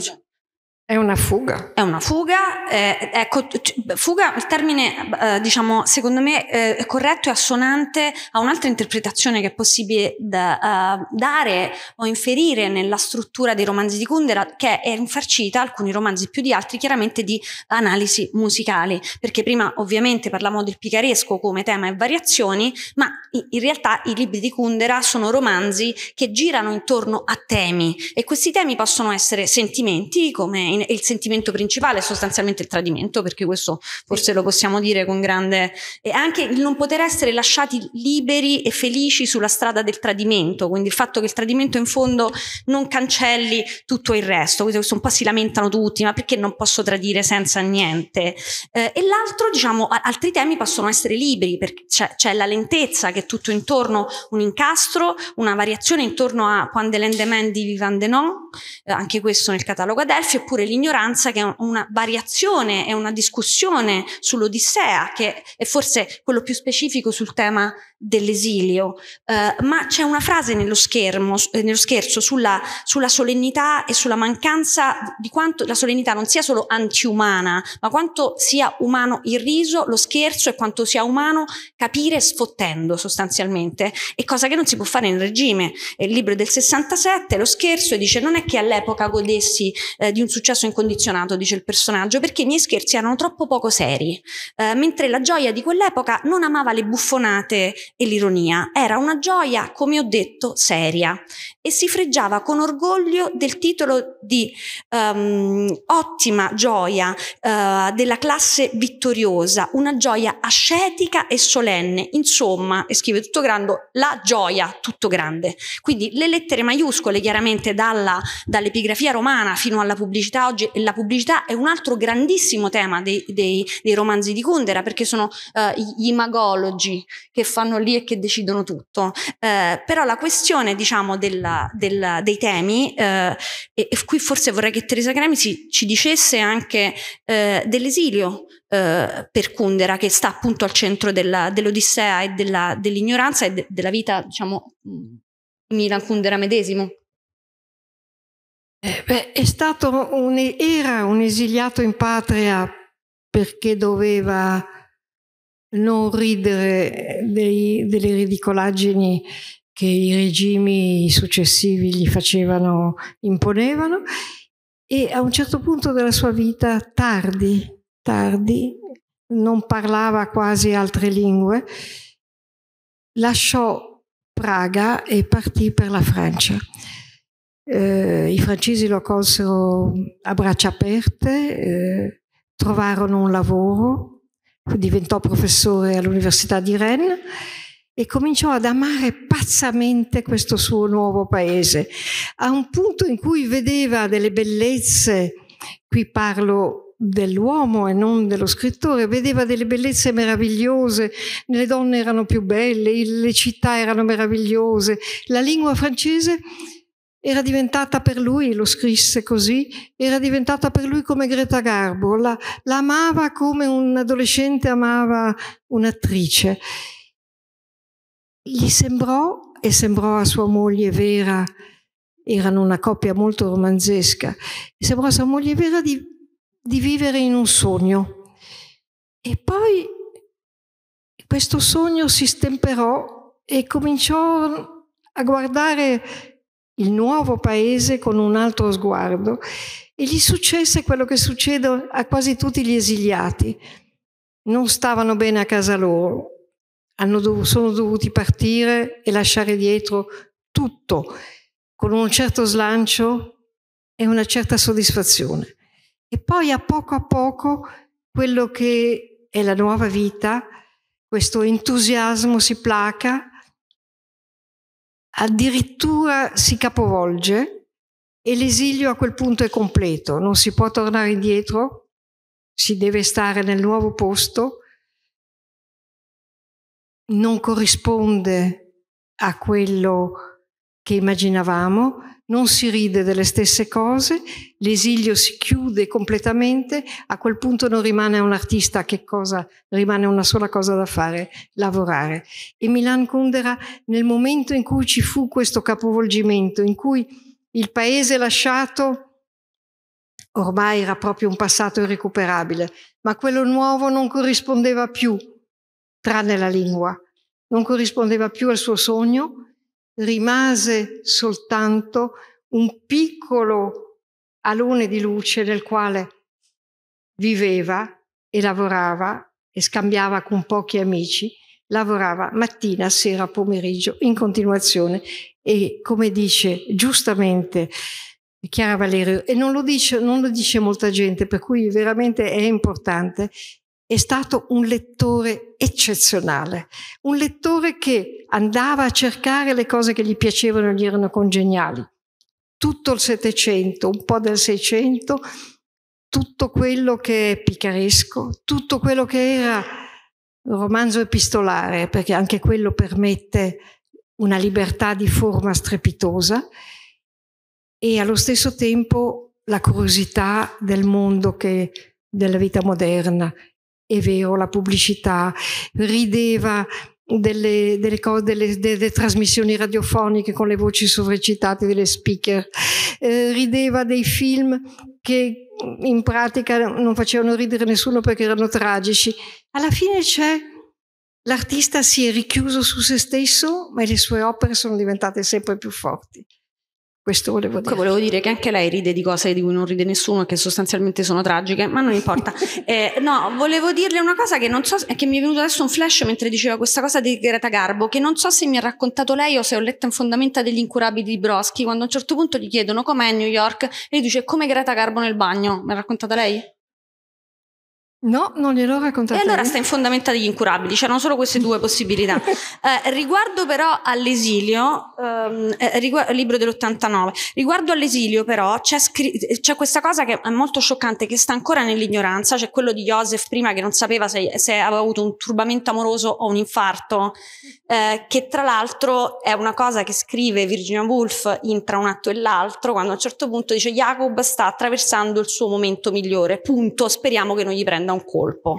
è una fuga. È una fuga, eh, ecco, fuga, il termine eh, diciamo secondo me eh, è corretto e assonante a un'altra interpretazione che è possibile da, uh, dare o inferire nella struttura dei romanzi di Kundera che è infarcita, alcuni romanzi più di altri, chiaramente di analisi musicali, perché prima ovviamente parlavamo del picaresco come tema e variazioni, ma in realtà i libri di Kundera sono romanzi che girano intorno a temi e questi temi possono essere sentimenti come in termine, il sentimento principale è sostanzialmente il tradimento, perché questo forse lo possiamo dire con grande... e anche il non poter essere lasciati liberi e felici sulla strada del tradimento, quindi il fatto che il tradimento in fondo non cancelli tutto il resto, questo un po' si lamentano tutti, ma perché non posso tradire senza niente? Eh, e l'altro, diciamo, altri temi possono essere liberi, perché c'è, c'è la lentezza che è tutto intorno, un incastro, una variazione intorno a quando de l'Endemain di Vivan Denon, eh, anche questo nel catalogo Adelphi, oppure dell'ignoranza che è una variazione, è una discussione sull'Odissea, che è forse quello più specifico sul tema dell'esilio, eh, ma c'è una frase nello, schermo, eh, nello scherzo sulla, sulla, solennità e sulla mancanza di quanto la solennità non sia solo antiumana, ma quanto sia umano il riso, lo scherzo e quanto sia umano capire sfottendo sostanzialmente, e cosa che non si può fare in regime. Il libro del 67, lo scherzo, e dice non è che all'epoca godessi eh, di un successo successo incondizionato, dice il personaggio, perché i miei scherzi erano troppo poco seri, eh, mentre la gioia di quell'epoca non amava le buffonate e l'ironia, era una gioia, come ho detto, seria e si freggiava con orgoglio del titolo di um, ottima gioia uh, della classe vittoriosa, una gioia ascetica e solenne, insomma, e scrive tutto grande, la gioia tutto grande. Quindi le lettere maiuscole chiaramente dalla, dall'epigrafia romana fino alla pubblicità oggi, e la pubblicità è un altro grandissimo tema dei, dei, dei romanzi di Kundera perché sono uh, eh, gli magologi che fanno lì e che decidono tutto, uh, però la questione diciamo della della, della, dei temi eh, e, e, qui forse vorrei che Teresa Gremisi ci dicesse anche eh, dell'esilio eh, per Kundera che sta appunto al centro dell'Odissea dell e dell'ignoranza e de, della vita diciamo mm, di Milan Kundera medesimo. Eh, beh, è stato un, era un esiliato in patria perché doveva non ridere dei, delle ridicolaggini che i regimi successivi gli facevano, imponevano e a un certo punto della sua vita, tardi, tardi, non parlava quasi altre lingue, lasciò Praga e partì per la Francia. Eh, I francesi lo accolsero a braccia aperte, eh, trovarono un lavoro, diventò professore all'Università di Rennes e cominciò ad amare pazzamente questo suo nuovo paese, a un punto in cui vedeva delle bellezze, qui parlo dell'uomo e non dello scrittore, vedeva delle bellezze meravigliose, le donne erano più belle, le città erano meravigliose, la lingua francese era diventata per lui, lo scrisse così, era diventata per lui come Greta Garbo, la, la amava come un adolescente amava un'attrice. Gli sembrò, e sembrò a sua moglie Vera, erano una coppia molto romanzesca, sembrò a sua moglie Vera di, di vivere in un sogno. E poi questo sogno si stemperò e cominciò a guardare il nuovo paese con un altro sguardo e gli successe quello che succede a quasi tutti gli esiliati. Non stavano bene a casa loro, dov- sono dovuti partire e lasciare dietro tutto con un certo slancio e una certa soddisfazione. E poi a poco a poco quello che è la nuova vita, questo entusiasmo si placa, addirittura si capovolge e l'esilio a quel punto è completo, non si può tornare indietro, si deve stare nel nuovo posto non corrisponde a quello che immaginavamo, non si ride delle stesse cose, l'esilio si chiude completamente, a quel punto non rimane un artista che cosa, rimane una sola cosa da fare, lavorare. E Milan Kundera nel momento in cui ci fu questo capovolgimento, in cui il paese lasciato ormai era proprio un passato irrecuperabile, ma quello nuovo non corrispondeva più tranne la lingua. Non corrispondeva più al suo sogno, rimase soltanto un piccolo alone di luce nel quale viveva e lavorava e scambiava con pochi amici, lavorava mattina, sera, pomeriggio in continuazione e come dice giustamente Chiara Valerio, e non lo dice, non lo dice molta gente, per cui veramente è importante è stato un lettore eccezionale, un lettore che andava a cercare le cose che gli piacevano e gli erano congeniali. Tutto il Settecento, un po' del Seicento, tutto quello che è picaresco, tutto quello che era romanzo epistolare, perché anche quello permette una libertà di forma strepitosa e allo stesso tempo la curiosità del mondo che, della vita moderna è vero, la pubblicità, rideva delle, delle, cose, delle, delle, trasmissioni radiofoniche con le voci sovrecitate delle speaker, eh, rideva dei film che in pratica non facevano ridere nessuno perché erano tragici. Alla fine c'è l'artista si è richiuso su se stesso, ma le sue opere sono diventate sempre più forti. Questo volevo dire. volevo dire che anche lei ride di cose di cui non ride nessuno e che sostanzialmente sono tragiche, ma non importa. eh, no, volevo dirle una cosa che non so, che mi è venuto adesso un flash mentre diceva questa cosa di Greta Garbo, che non so se mi ha raccontato lei o se ho letto in Fondamenta degli incurabili di Broschi, quando a un certo punto gli chiedono com'è New York e lui dice come Greta Garbo nel bagno. Mi ha raccontata lei? No, non gliel'ho raccontato. E allora sta in fondamenta degli incurabili, c'erano solo queste due possibilità. eh, riguardo però all'esilio, ehm, eh, rigu- libro dell'89, riguardo all'esilio però c'è, scri- c'è, questa cosa che è molto scioccante, che sta ancora nell'ignoranza, c'è quello di Joseph prima che non sapeva se, se aveva avuto un turbamento amoroso o un infarto eh, che tra l'altro è una cosa che scrive Virginia Woolf in Tra un atto e l'altro, quando a un certo punto dice Jacob sta attraversando il suo momento migliore, punto, speriamo che non gli prenda un colpo.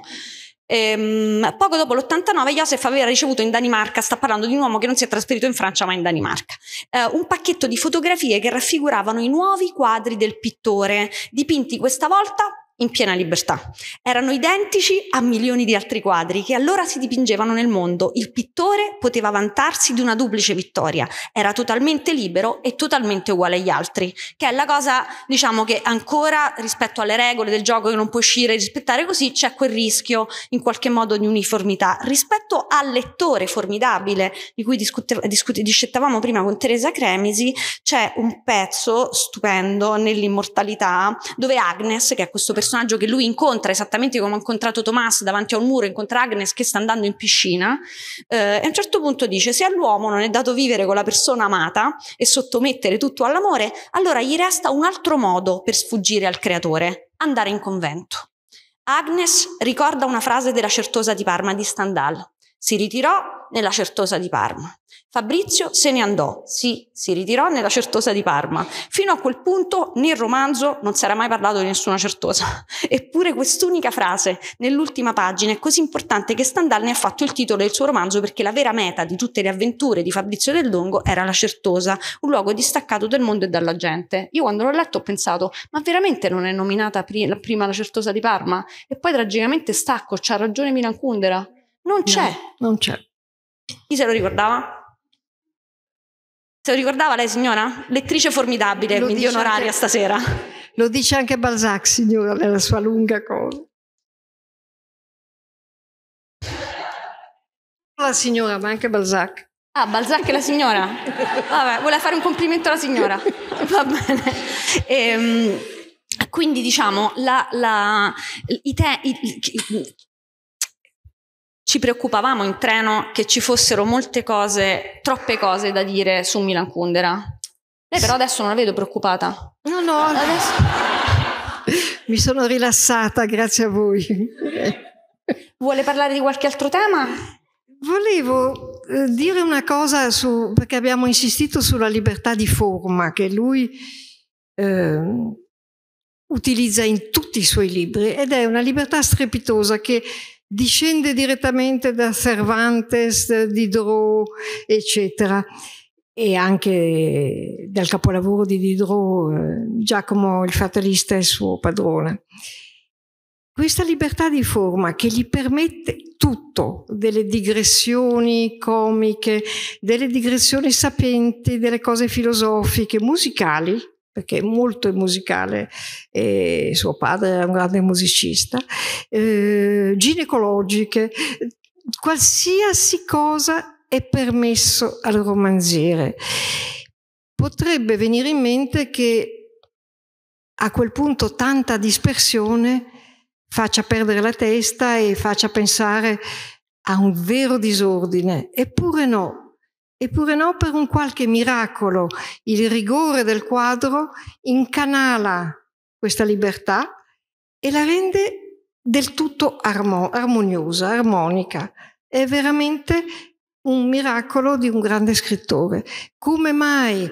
Ehm, poco dopo l'89 Joseph aveva ricevuto in Danimarca, sta parlando di un uomo che non si è trasferito in Francia ma in Danimarca, eh, un pacchetto di fotografie che raffiguravano i nuovi quadri del pittore, dipinti questa volta in piena libertà. Erano identici a milioni di altri quadri che allora si dipingevano nel mondo. Il pittore poteva vantarsi di una duplice vittoria, era totalmente libero e totalmente uguale agli altri, che è la cosa, diciamo che ancora rispetto alle regole del gioco che non può uscire e rispettare così c'è quel rischio in qualche modo di uniformità rispetto al lettore formidabile di cui discute, discettavamo prima con Teresa Cremisi, c'è un pezzo stupendo nell'immortalità dove Agnes, che è questo personaggio personaggio che lui incontra esattamente come ha incontrato Thomas davanti a un muro, incontra Agnes che sta andando in piscina eh, e a un certo punto dice se all'uomo non è dato vivere con la persona amata e sottomettere tutto all'amore, allora gli resta un altro modo per sfuggire al creatore, andare in convento. Agnes ricorda una frase della certosa di Parma di Stendhal. Si ritirò nella certosa di Parma. Fabrizio se ne andò, sì, si ritirò nella certosa di Parma. Fino a quel punto nel romanzo non si era mai parlato di nessuna certosa. Eppure quest'unica frase nell'ultima pagina è così importante che Stendhal ne ha fatto il titolo del suo romanzo perché la vera meta di tutte le avventure di Fabrizio del Dongo era la certosa, un luogo distaccato dal mondo e dalla gente. Io quando l'ho letto ho pensato, ma veramente non è nominata prima la certosa di Parma? E poi tragicamente stacco, c'ha ragione Milan Kundera. Non c'è. No, non c'è. Chi se lo ricordava? Se lo ricordava lei signora? Lettrice formidabile, lo mi onoraria anche, stasera. Lo dice anche Balzac signora nella sua lunga cosa. La signora, ma anche Balzac. Ah, Balzac e la signora. Vabbè, voleva fare un complimento alla signora. Va bene. E, ehm, quindi diciamo, la, la, i te, i, ci preoccupavamo in treno che ci fossero molte cose, troppe cose da dire su Milan Kundera. Lei però adesso non la vedo preoccupata. No, no, adesso... mi sono rilassata grazie a voi. Vuole parlare di qualche altro tema? Volevo eh, dire una cosa su, perché abbiamo insistito sulla libertà di forma che lui eh, utilizza in tutti i suoi libri ed è una libertà strepitosa che discende direttamente da Cervantes, Diderot, eccetera, e anche dal capolavoro di Diderot, eh, Giacomo il Fatalista è il suo padrone. Questa libertà di forma che gli permette tutto, delle digressioni comiche, delle digressioni sapenti, delle cose filosofiche, musicali, perché è molto musicale e eh, suo padre era un grande musicista, eh, ginecologiche, qualsiasi cosa è permesso al romanziere. Potrebbe venire in mente che a quel punto tanta dispersione faccia perdere la testa e faccia pensare a un vero disordine, eppure no, Eppure no, per un qualche miracolo il rigore del quadro incanala questa libertà e la rende del tutto armo armoniosa, armonica. È veramente un miracolo di un grande scrittore. Come mai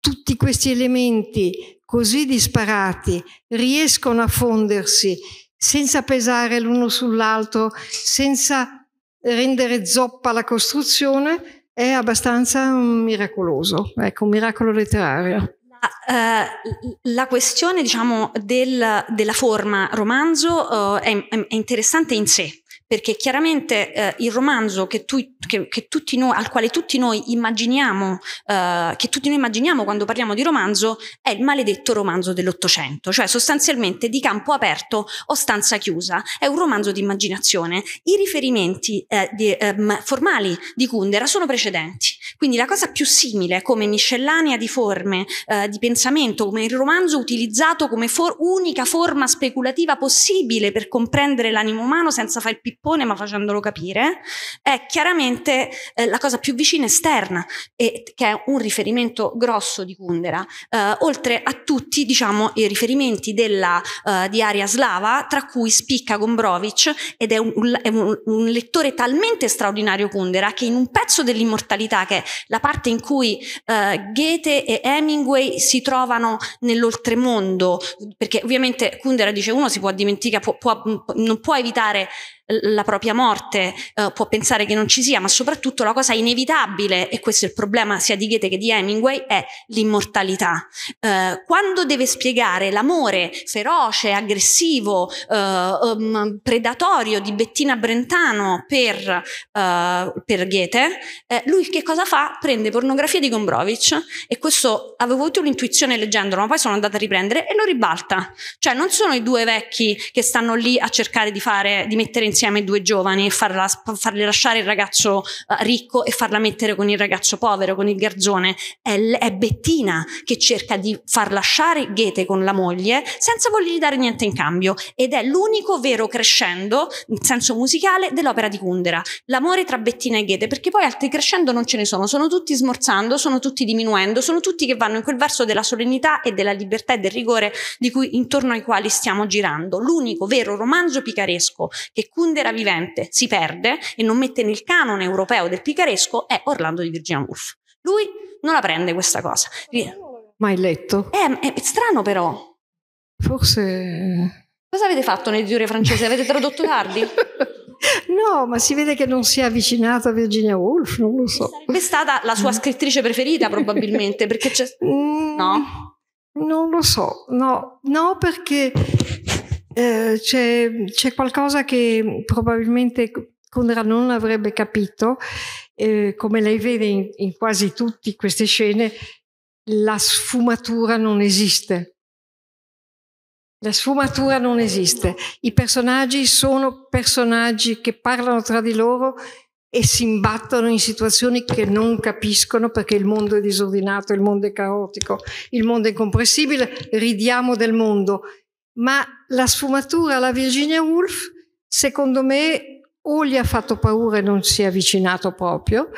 tutti questi elementi così disparati riescono a fondersi senza pesare l'uno sull'altro, senza rendere zoppa la costruzione? è abbastanza mm, miracoloso, ecco, un miracolo letterario. Uh, la questione diciamo, del, della forma romanzo uh, è, è, interessante in sé perché chiaramente eh, il romanzo che tu, che, che noi, al quale tutti noi immaginiamo, eh, che tutti noi immaginiamo quando parliamo di romanzo, è il maledetto romanzo dell'Ottocento, cioè sostanzialmente di campo aperto o stanza chiusa, è un romanzo di immaginazione. I riferimenti eh, di, ehm, formali di Kundera sono precedenti, quindi la cosa più simile come miscellanea di forme eh, di pensamento, come il romanzo utilizzato come for- unica forma speculativa possibile per comprendere l'animo umano senza fare il pippone ma facendolo capire, è chiaramente eh, la cosa più vicina esterna, e, che è un riferimento grosso di Kundera, eh, oltre a tutti diciamo, i riferimenti della, eh, di aria slava, tra cui spicca Gombrovic ed è un, un, un lettore talmente straordinario Kundera che in un pezzo dell'immortalità che è la parte in cui eh, Goethe e Hemingway si trovano nell'oltremondo, perché ovviamente Kundera dice uno si può dimenticare, può, può, non può evitare la propria morte, eh, può pensare che non ci sia, ma soprattutto la cosa inevitabile, e questo è il problema sia di Goethe che di Hemingway, è l'immortalità. Eh, quando deve spiegare l'amore feroce, aggressivo, eh, um, predatorio di Bettina Brentano per, eh, per Goethe, eh, lui che cosa fa? Prende pornografia di Gombrowicz e questo avevo avuto un'intuizione leggendolo, ma poi sono andata a riprendere e lo ribalta. Cioè non sono i due vecchi che stanno lì a cercare di fare, di mettere in insieme due giovani e farla, farle lasciare il ragazzo eh, ricco e farla mettere con il ragazzo povero, con il garzone. È, è Bettina che cerca di far lasciare Goethe con la moglie senza volergli dare niente in cambio ed è l'unico vero crescendo, in senso musicale, dell'opera di Kundera. L'amore tra Bettina e Goethe, perché poi altri crescendo non ce ne sono, sono tutti smorzando, sono tutti diminuendo, sono tutti che vanno in quel verso della solennità e della libertà e del rigore di cui, intorno ai quali stiamo girando. L'unico vero romanzo picaresco che Kundera quando vivente si perde e non mette nel canone europeo del picaresco è Orlando di Virginia Woolf. Lui non la prende questa cosa. Mai letto? È, eh, è strano però. Forse... Eh, cosa avete fatto nel Diore francese? Avete tradotto tardi? No, ma si vede che non si è avvicinata a Virginia Woolf, non lo so. È stata la sua mm. scrittrice preferita probabilmente, perché c'è... Mm. no? Non lo so, no, no perché eh, c'è, c'è qualcosa che probabilmente Kundra non avrebbe capito, eh, come lei vede in, in, quasi tutte queste scene, la sfumatura non esiste. La sfumatura non esiste. I personaggi sono personaggi che parlano tra di loro e si imbattono in situazioni che non capiscono perché il mondo è disordinato, il mondo è caotico, il mondo è incomprensibile, ridiamo del mondo ma la sfumatura alla Virginia Woolf, secondo me, o gli ha fatto paura e non si è avvicinato proprio,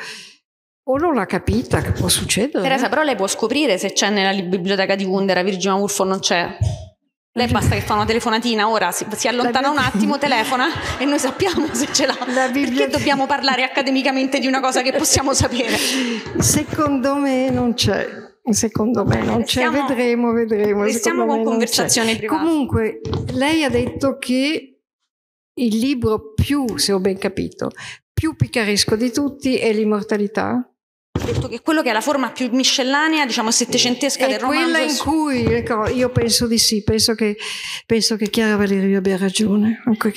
o non l'ha capita, che può succedere. Teresa, però lei può scoprire se c'è nella biblioteca di Wundera Virginia Woolf o non c'è. Lei basta che fa una telefonatina ora, si, si allontana un attimo, telefona e noi sappiamo se ce l'ha. La biblioteca... Perché dobbiamo parlare accademicamente di una cosa che possiamo sapere? Secondo me non c'è. Secondo me non c'è, vedremo, vedremo. Restiamo con conversazione private. Comunque, lei ha detto che il libro più, se ho ben capito, più picaresco di tutti è l'immortalità. Ho detto che quello che è la forma più miscellanea, diciamo settecentesca è del romanzo. quella in cui, ecco, io penso di sì, penso che, penso che Chiara Valerio abbia ragione, anche,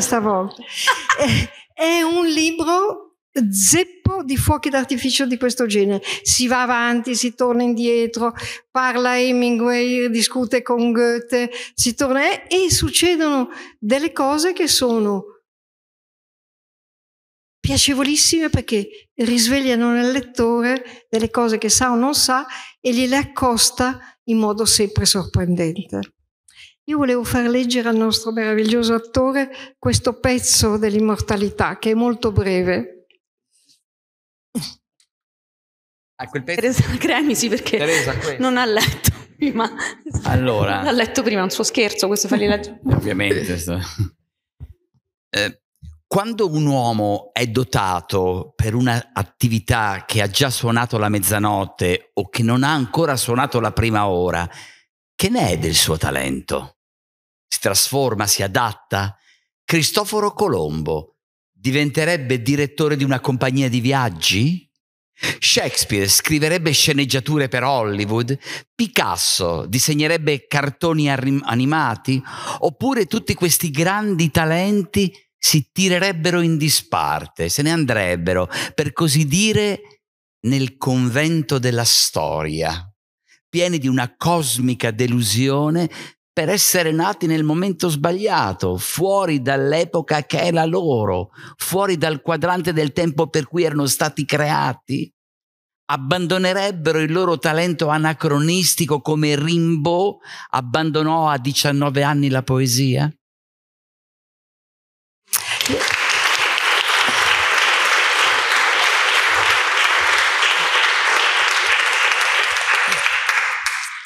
stavolta. Eh, è un libro zeppo di fuochi d'artificio di questo genere. Si va avanti, si torna indietro, parla Hemingway, discute con Goethe, si torna eh, e succedono delle cose che sono piacevolissime perché risvegliano nel lettore delle cose che sa o non sa e gliele accosta in modo sempre sorprendente. Io volevo far leggere al nostro meraviglioso attore questo pezzo dell'immortalità che è molto breve. A quel pezzo... Teresa Cremisi perché Teresa, non ha letto prima. Allora. ha letto prima un suo scherzo, questo fagli leggere. Eh, ovviamente. eh, quando un uomo è dotato per un'attività che ha già suonato la mezzanotte o che non ha ancora suonato la prima ora, che ne è del suo talento? Si trasforma, si adatta? Cristoforo Colombo diventerebbe direttore di una compagnia di viaggi? Shakespeare scriverebbe sceneggiature per Hollywood, Picasso disegnerebbe cartoni animati, oppure tutti questi grandi talenti si tirerebbero in disparte, se ne andrebbero, per così dire, nel convento della storia, pieni di una cosmica delusione per essere nati nel momento sbagliato, fuori dall'epoca che era loro, fuori dal quadrante del tempo per cui erano stati creati, abbandonerebbero il loro talento anacronistico come Rimbaud abbandonò a 19 anni la poesia?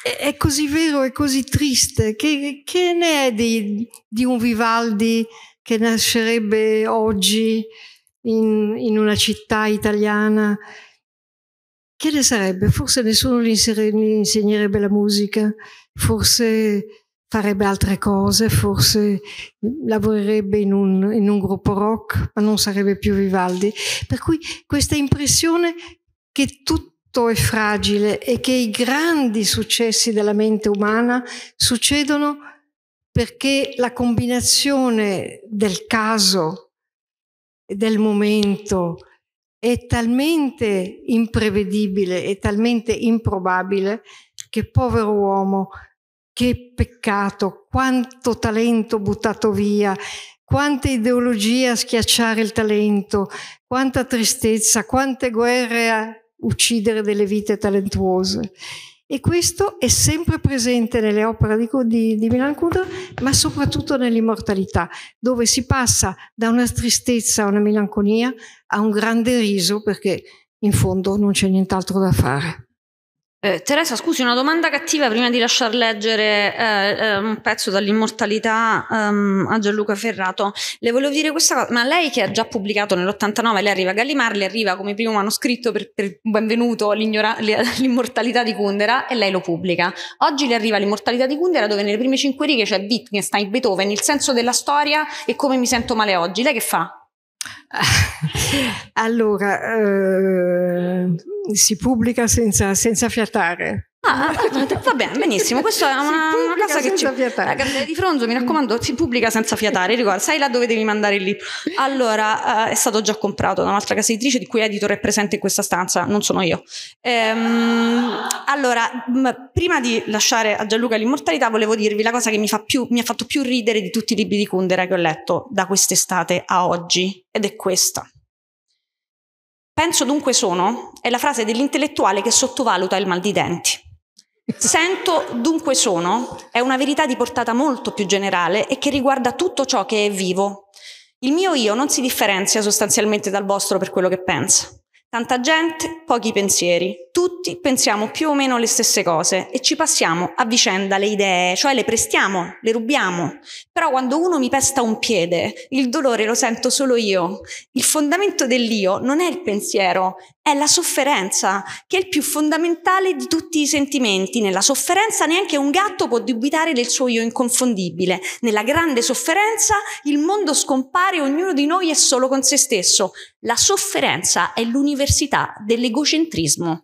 è così vero e così triste. Che, che ne è di, di, un Vivaldi che nascerebbe oggi in, in, una città italiana? Che ne sarebbe? Forse nessuno gli, insegnerebbe la musica, forse farebbe altre cose, forse lavorerebbe in un, in un gruppo rock, ma non sarebbe più Vivaldi. Per cui questa impressione che tutti è fragile e che i grandi successi della mente umana succedono perché la combinazione del caso, e del momento, è talmente imprevedibile, e talmente improbabile che povero uomo, che peccato, quanto talento buttato via, quante ideologie a schiacciare il talento, quanta tristezza, quante guerre a uccidere delle vite talentuose. E questo è sempre presente nelle opere di, di, di Milan Kundera, ma soprattutto nell'immortalità, dove si passa da una tristezza a una melanconia a un grande riso, perché in fondo non c'è nient'altro da fare. Eh, Teresa, scusi, una domanda cattiva prima di lasciar leggere eh, eh un pezzo dall'immortalità um, a Gianluca Ferrato. Le volevo dire questa cosa, ma lei che ha già pubblicato nell'89, lei arriva a Gallimar, le arriva come primo manoscritto per, per benvenuto l'immortalità di Kundera e lei lo pubblica. Oggi le arriva l'immortalità di Kundera dove nelle prime cinque righe c'è Wittgenstein, Beethoven, il senso della storia e come mi sento male oggi. Lei che fa? allora, eh, si pubblica senza, senza fiatare. Ah, ah, ah, ah va bene, benissimo. Questa è una, una cosa che ci. Fiatare. La cartella di Fronzo, mi raccomando, si pubblica senza fiatare. Ricorda, sai là dove devi mandare il libro. Allora, eh, è stato già comprato da un'altra casa editrice di cui l'editore è presente in questa stanza, non sono io. Ehm, allora, mh, prima di lasciare a Gianluca l'immortalità, volevo dirvi la cosa che mi, fa più, mi ha fatto più ridere di tutti i libri di Kundera eh, che ho letto da quest'estate a oggi, ed è questa. Penso dunque sono è la frase dell'intellettuale che sottovaluta il mal di denti. Sento dunque sono è una verità di portata molto più generale e che riguarda tutto ciò che è vivo. Il mio io non si differenzia sostanzialmente dal vostro per quello che pensa. Tanta gente, pochi pensieri. Tutti pensiamo più o meno le stesse cose e ci passiamo a vicenda le idee, cioè le prestiamo, le rubiamo. Però quando uno mi pesta un piede, il dolore lo sento solo io. Il fondamento dell'io non è il pensiero, è la sofferenza, che è il più fondamentale di tutti i sentimenti. Nella sofferenza neanche un gatto può dubitare del suo io inconfondibile. Nella grande sofferenza il mondo scompare, ognuno di noi è solo con se stesso. La sofferenza è l'universo perversità dell'egocentrismo.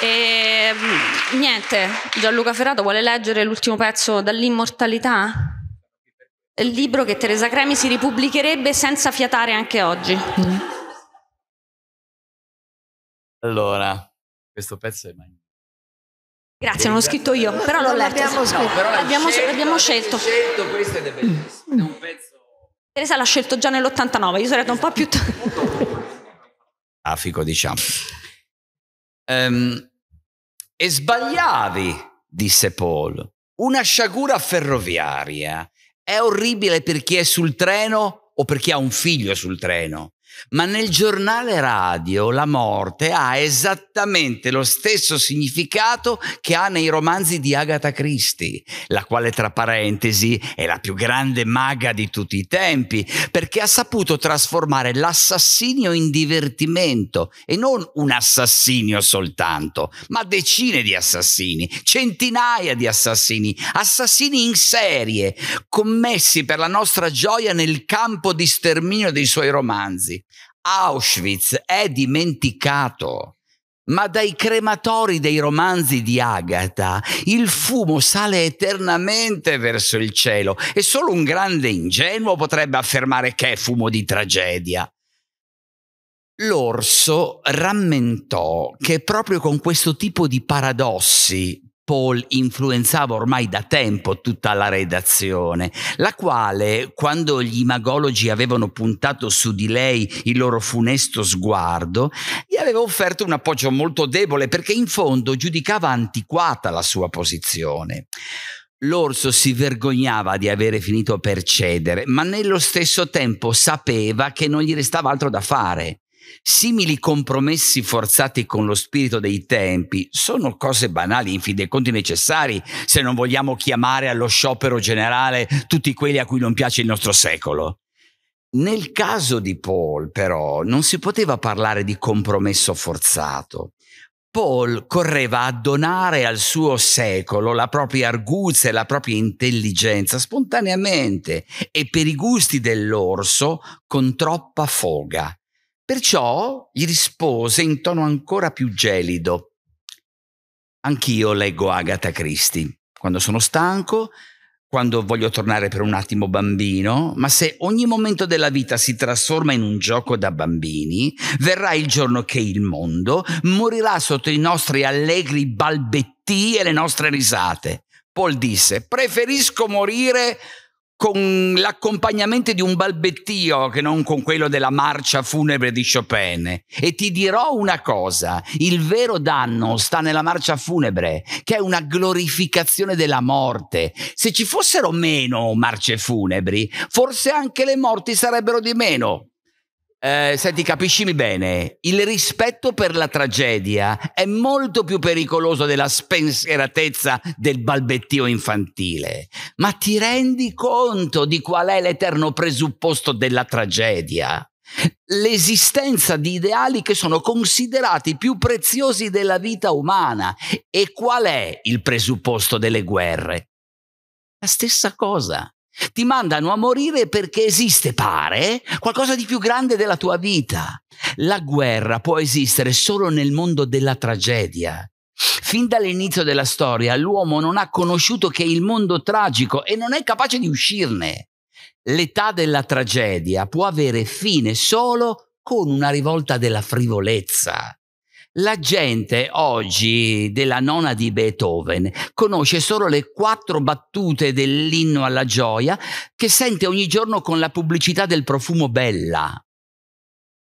E, ehm, ehm, niente, Gianluca Ferrato vuole leggere l'ultimo pezzo dall'immortalità? Il libro che Teresa Cremi si ripubblicherebbe senza fiatare anche oggi. Allora, questo pezzo è magnifico. Grazie, non l'ho scritto io, però l'ho letto. Abbiamo, no, però abbiamo, scelto, abbiamo scelto. scelto questo ed è bellissimo. Mm. È un pezzo. Teresa l'ha scelto già nell'89, io sarei andata un po' più Grafico, diciamo. Um, e sbagliavi, disse Paul. Una sciagura ferroviaria è orribile per chi è sul treno o per chi ha un figlio sul treno. Ma nel giornale radio la morte ha esattamente lo stesso significato che ha nei romanzi di Agatha Christie, la quale tra parentesi è la più grande maga di tutti i tempi, perché ha saputo trasformare l'assassinio in divertimento e non un assassinio soltanto, ma decine di assassini, centinaia di assassini, assassini in serie, commessi per la nostra gioia nel campo di sterminio dei suoi romanzi. Auschwitz è dimenticato. Ma dai crematori dei romanzi di Agatha il fumo sale eternamente verso il cielo e solo un grande ingenuo potrebbe affermare che è fumo di tragedia. L'orso rammentò che proprio con questo tipo di paradossi Paul influenzava ormai da tempo tutta la redazione, la quale, quando gli imagologi avevano puntato su di lei il loro funesto sguardo, gli aveva offerto un appoggio molto debole perché in fondo giudicava antiquata la sua posizione. L'orso si vergognava di avere finito per cedere, ma nello stesso tempo sapeva che non gli restava altro da fare. Simili compromessi forzati con lo spirito dei tempi sono cose banali, in fin dei conti necessari, se non vogliamo chiamare allo sciopero generale tutti quelli a cui non piace il nostro secolo. Nel caso di Paul, però, non si poteva parlare di compromesso forzato. Paul correva a donare al suo secolo la propria arguzia e la propria intelligenza spontaneamente e per i gusti dell'orso con troppa foga. Perciò gli rispose in tono ancora più gelido. Anch'io leggo Agatha Christie. Quando sono stanco, quando voglio tornare per un attimo bambino, ma se ogni momento della vita si trasforma in un gioco da bambini, verrà il giorno che il mondo morirà sotto i nostri allegri balbetti e le nostre risate. Paul disse, preferisco morire con l'accompagnamento di un balbettio che non con quello della marcia funebre di Chopin. E ti dirò una cosa, il vero danno sta nella marcia funebre, che è una glorificazione della morte. Se ci fossero meno marce funebri, forse anche le morti sarebbero di meno. Eh, senti, capiscimi bene, il rispetto per la tragedia è molto più pericoloso della spensieratezza del balbettio infantile. Ma ti rendi conto di qual è l'eterno presupposto della tragedia? L'esistenza di ideali che sono considerati più preziosi della vita umana. E qual è il presupposto delle guerre? La stessa cosa. Ti mandano a morire perché esiste, pare, qualcosa di più grande della tua vita. La guerra può esistere solo nel mondo della tragedia. Fin dall'inizio della storia l'uomo non ha conosciuto che il mondo tragico e non è capace di uscirne. L'età della tragedia può avere fine solo con una rivolta della frivolezza. La gente oggi della nona di Beethoven conosce solo le quattro battute dell'inno alla gioia che sente ogni giorno con la pubblicità del profumo Bella.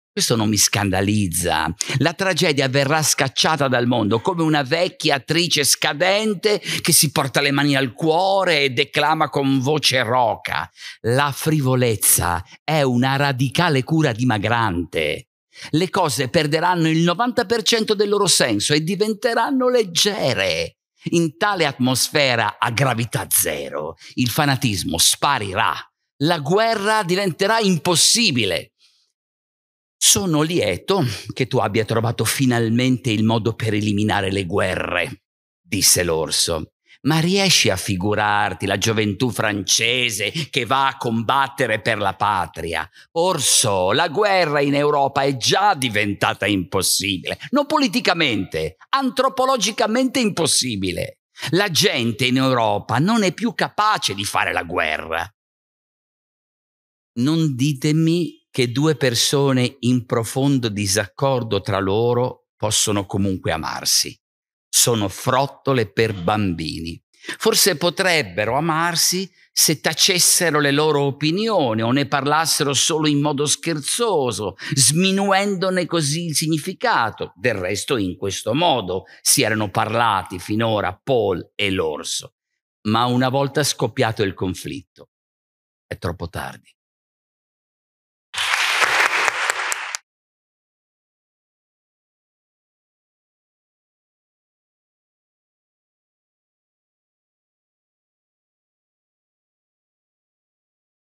Questo non mi scandalizza. La tragedia verrà scacciata dal mondo come una vecchia attrice scadente che si porta le mani al cuore e declama con voce roca. La frivolezza è una radicale cura dimagrante le cose perderanno il 90% del loro senso e diventeranno leggere. In tale atmosfera a gravità zero il fanatismo sparirà, la guerra diventerà impossibile. Sono lieto che tu abbia trovato finalmente il modo per eliminare le guerre, disse l'orso. Ma riesci a figurarti la gioventù francese che va a combattere per la patria? Orso, la guerra in Europa è già diventata impossibile, non politicamente, antropologicamente impossibile. La gente in Europa non è più capace di fare la guerra. Non ditemi che due persone in profondo disaccordo tra loro possono comunque amarsi sono frottole per bambini. Forse potrebbero amarsi se tacessero le loro opinioni o ne parlassero solo in modo scherzoso, sminuendone così il significato. Del resto in questo modo si erano parlati finora Paul e l'orso. Ma una volta scoppiato il conflitto, è troppo tardi.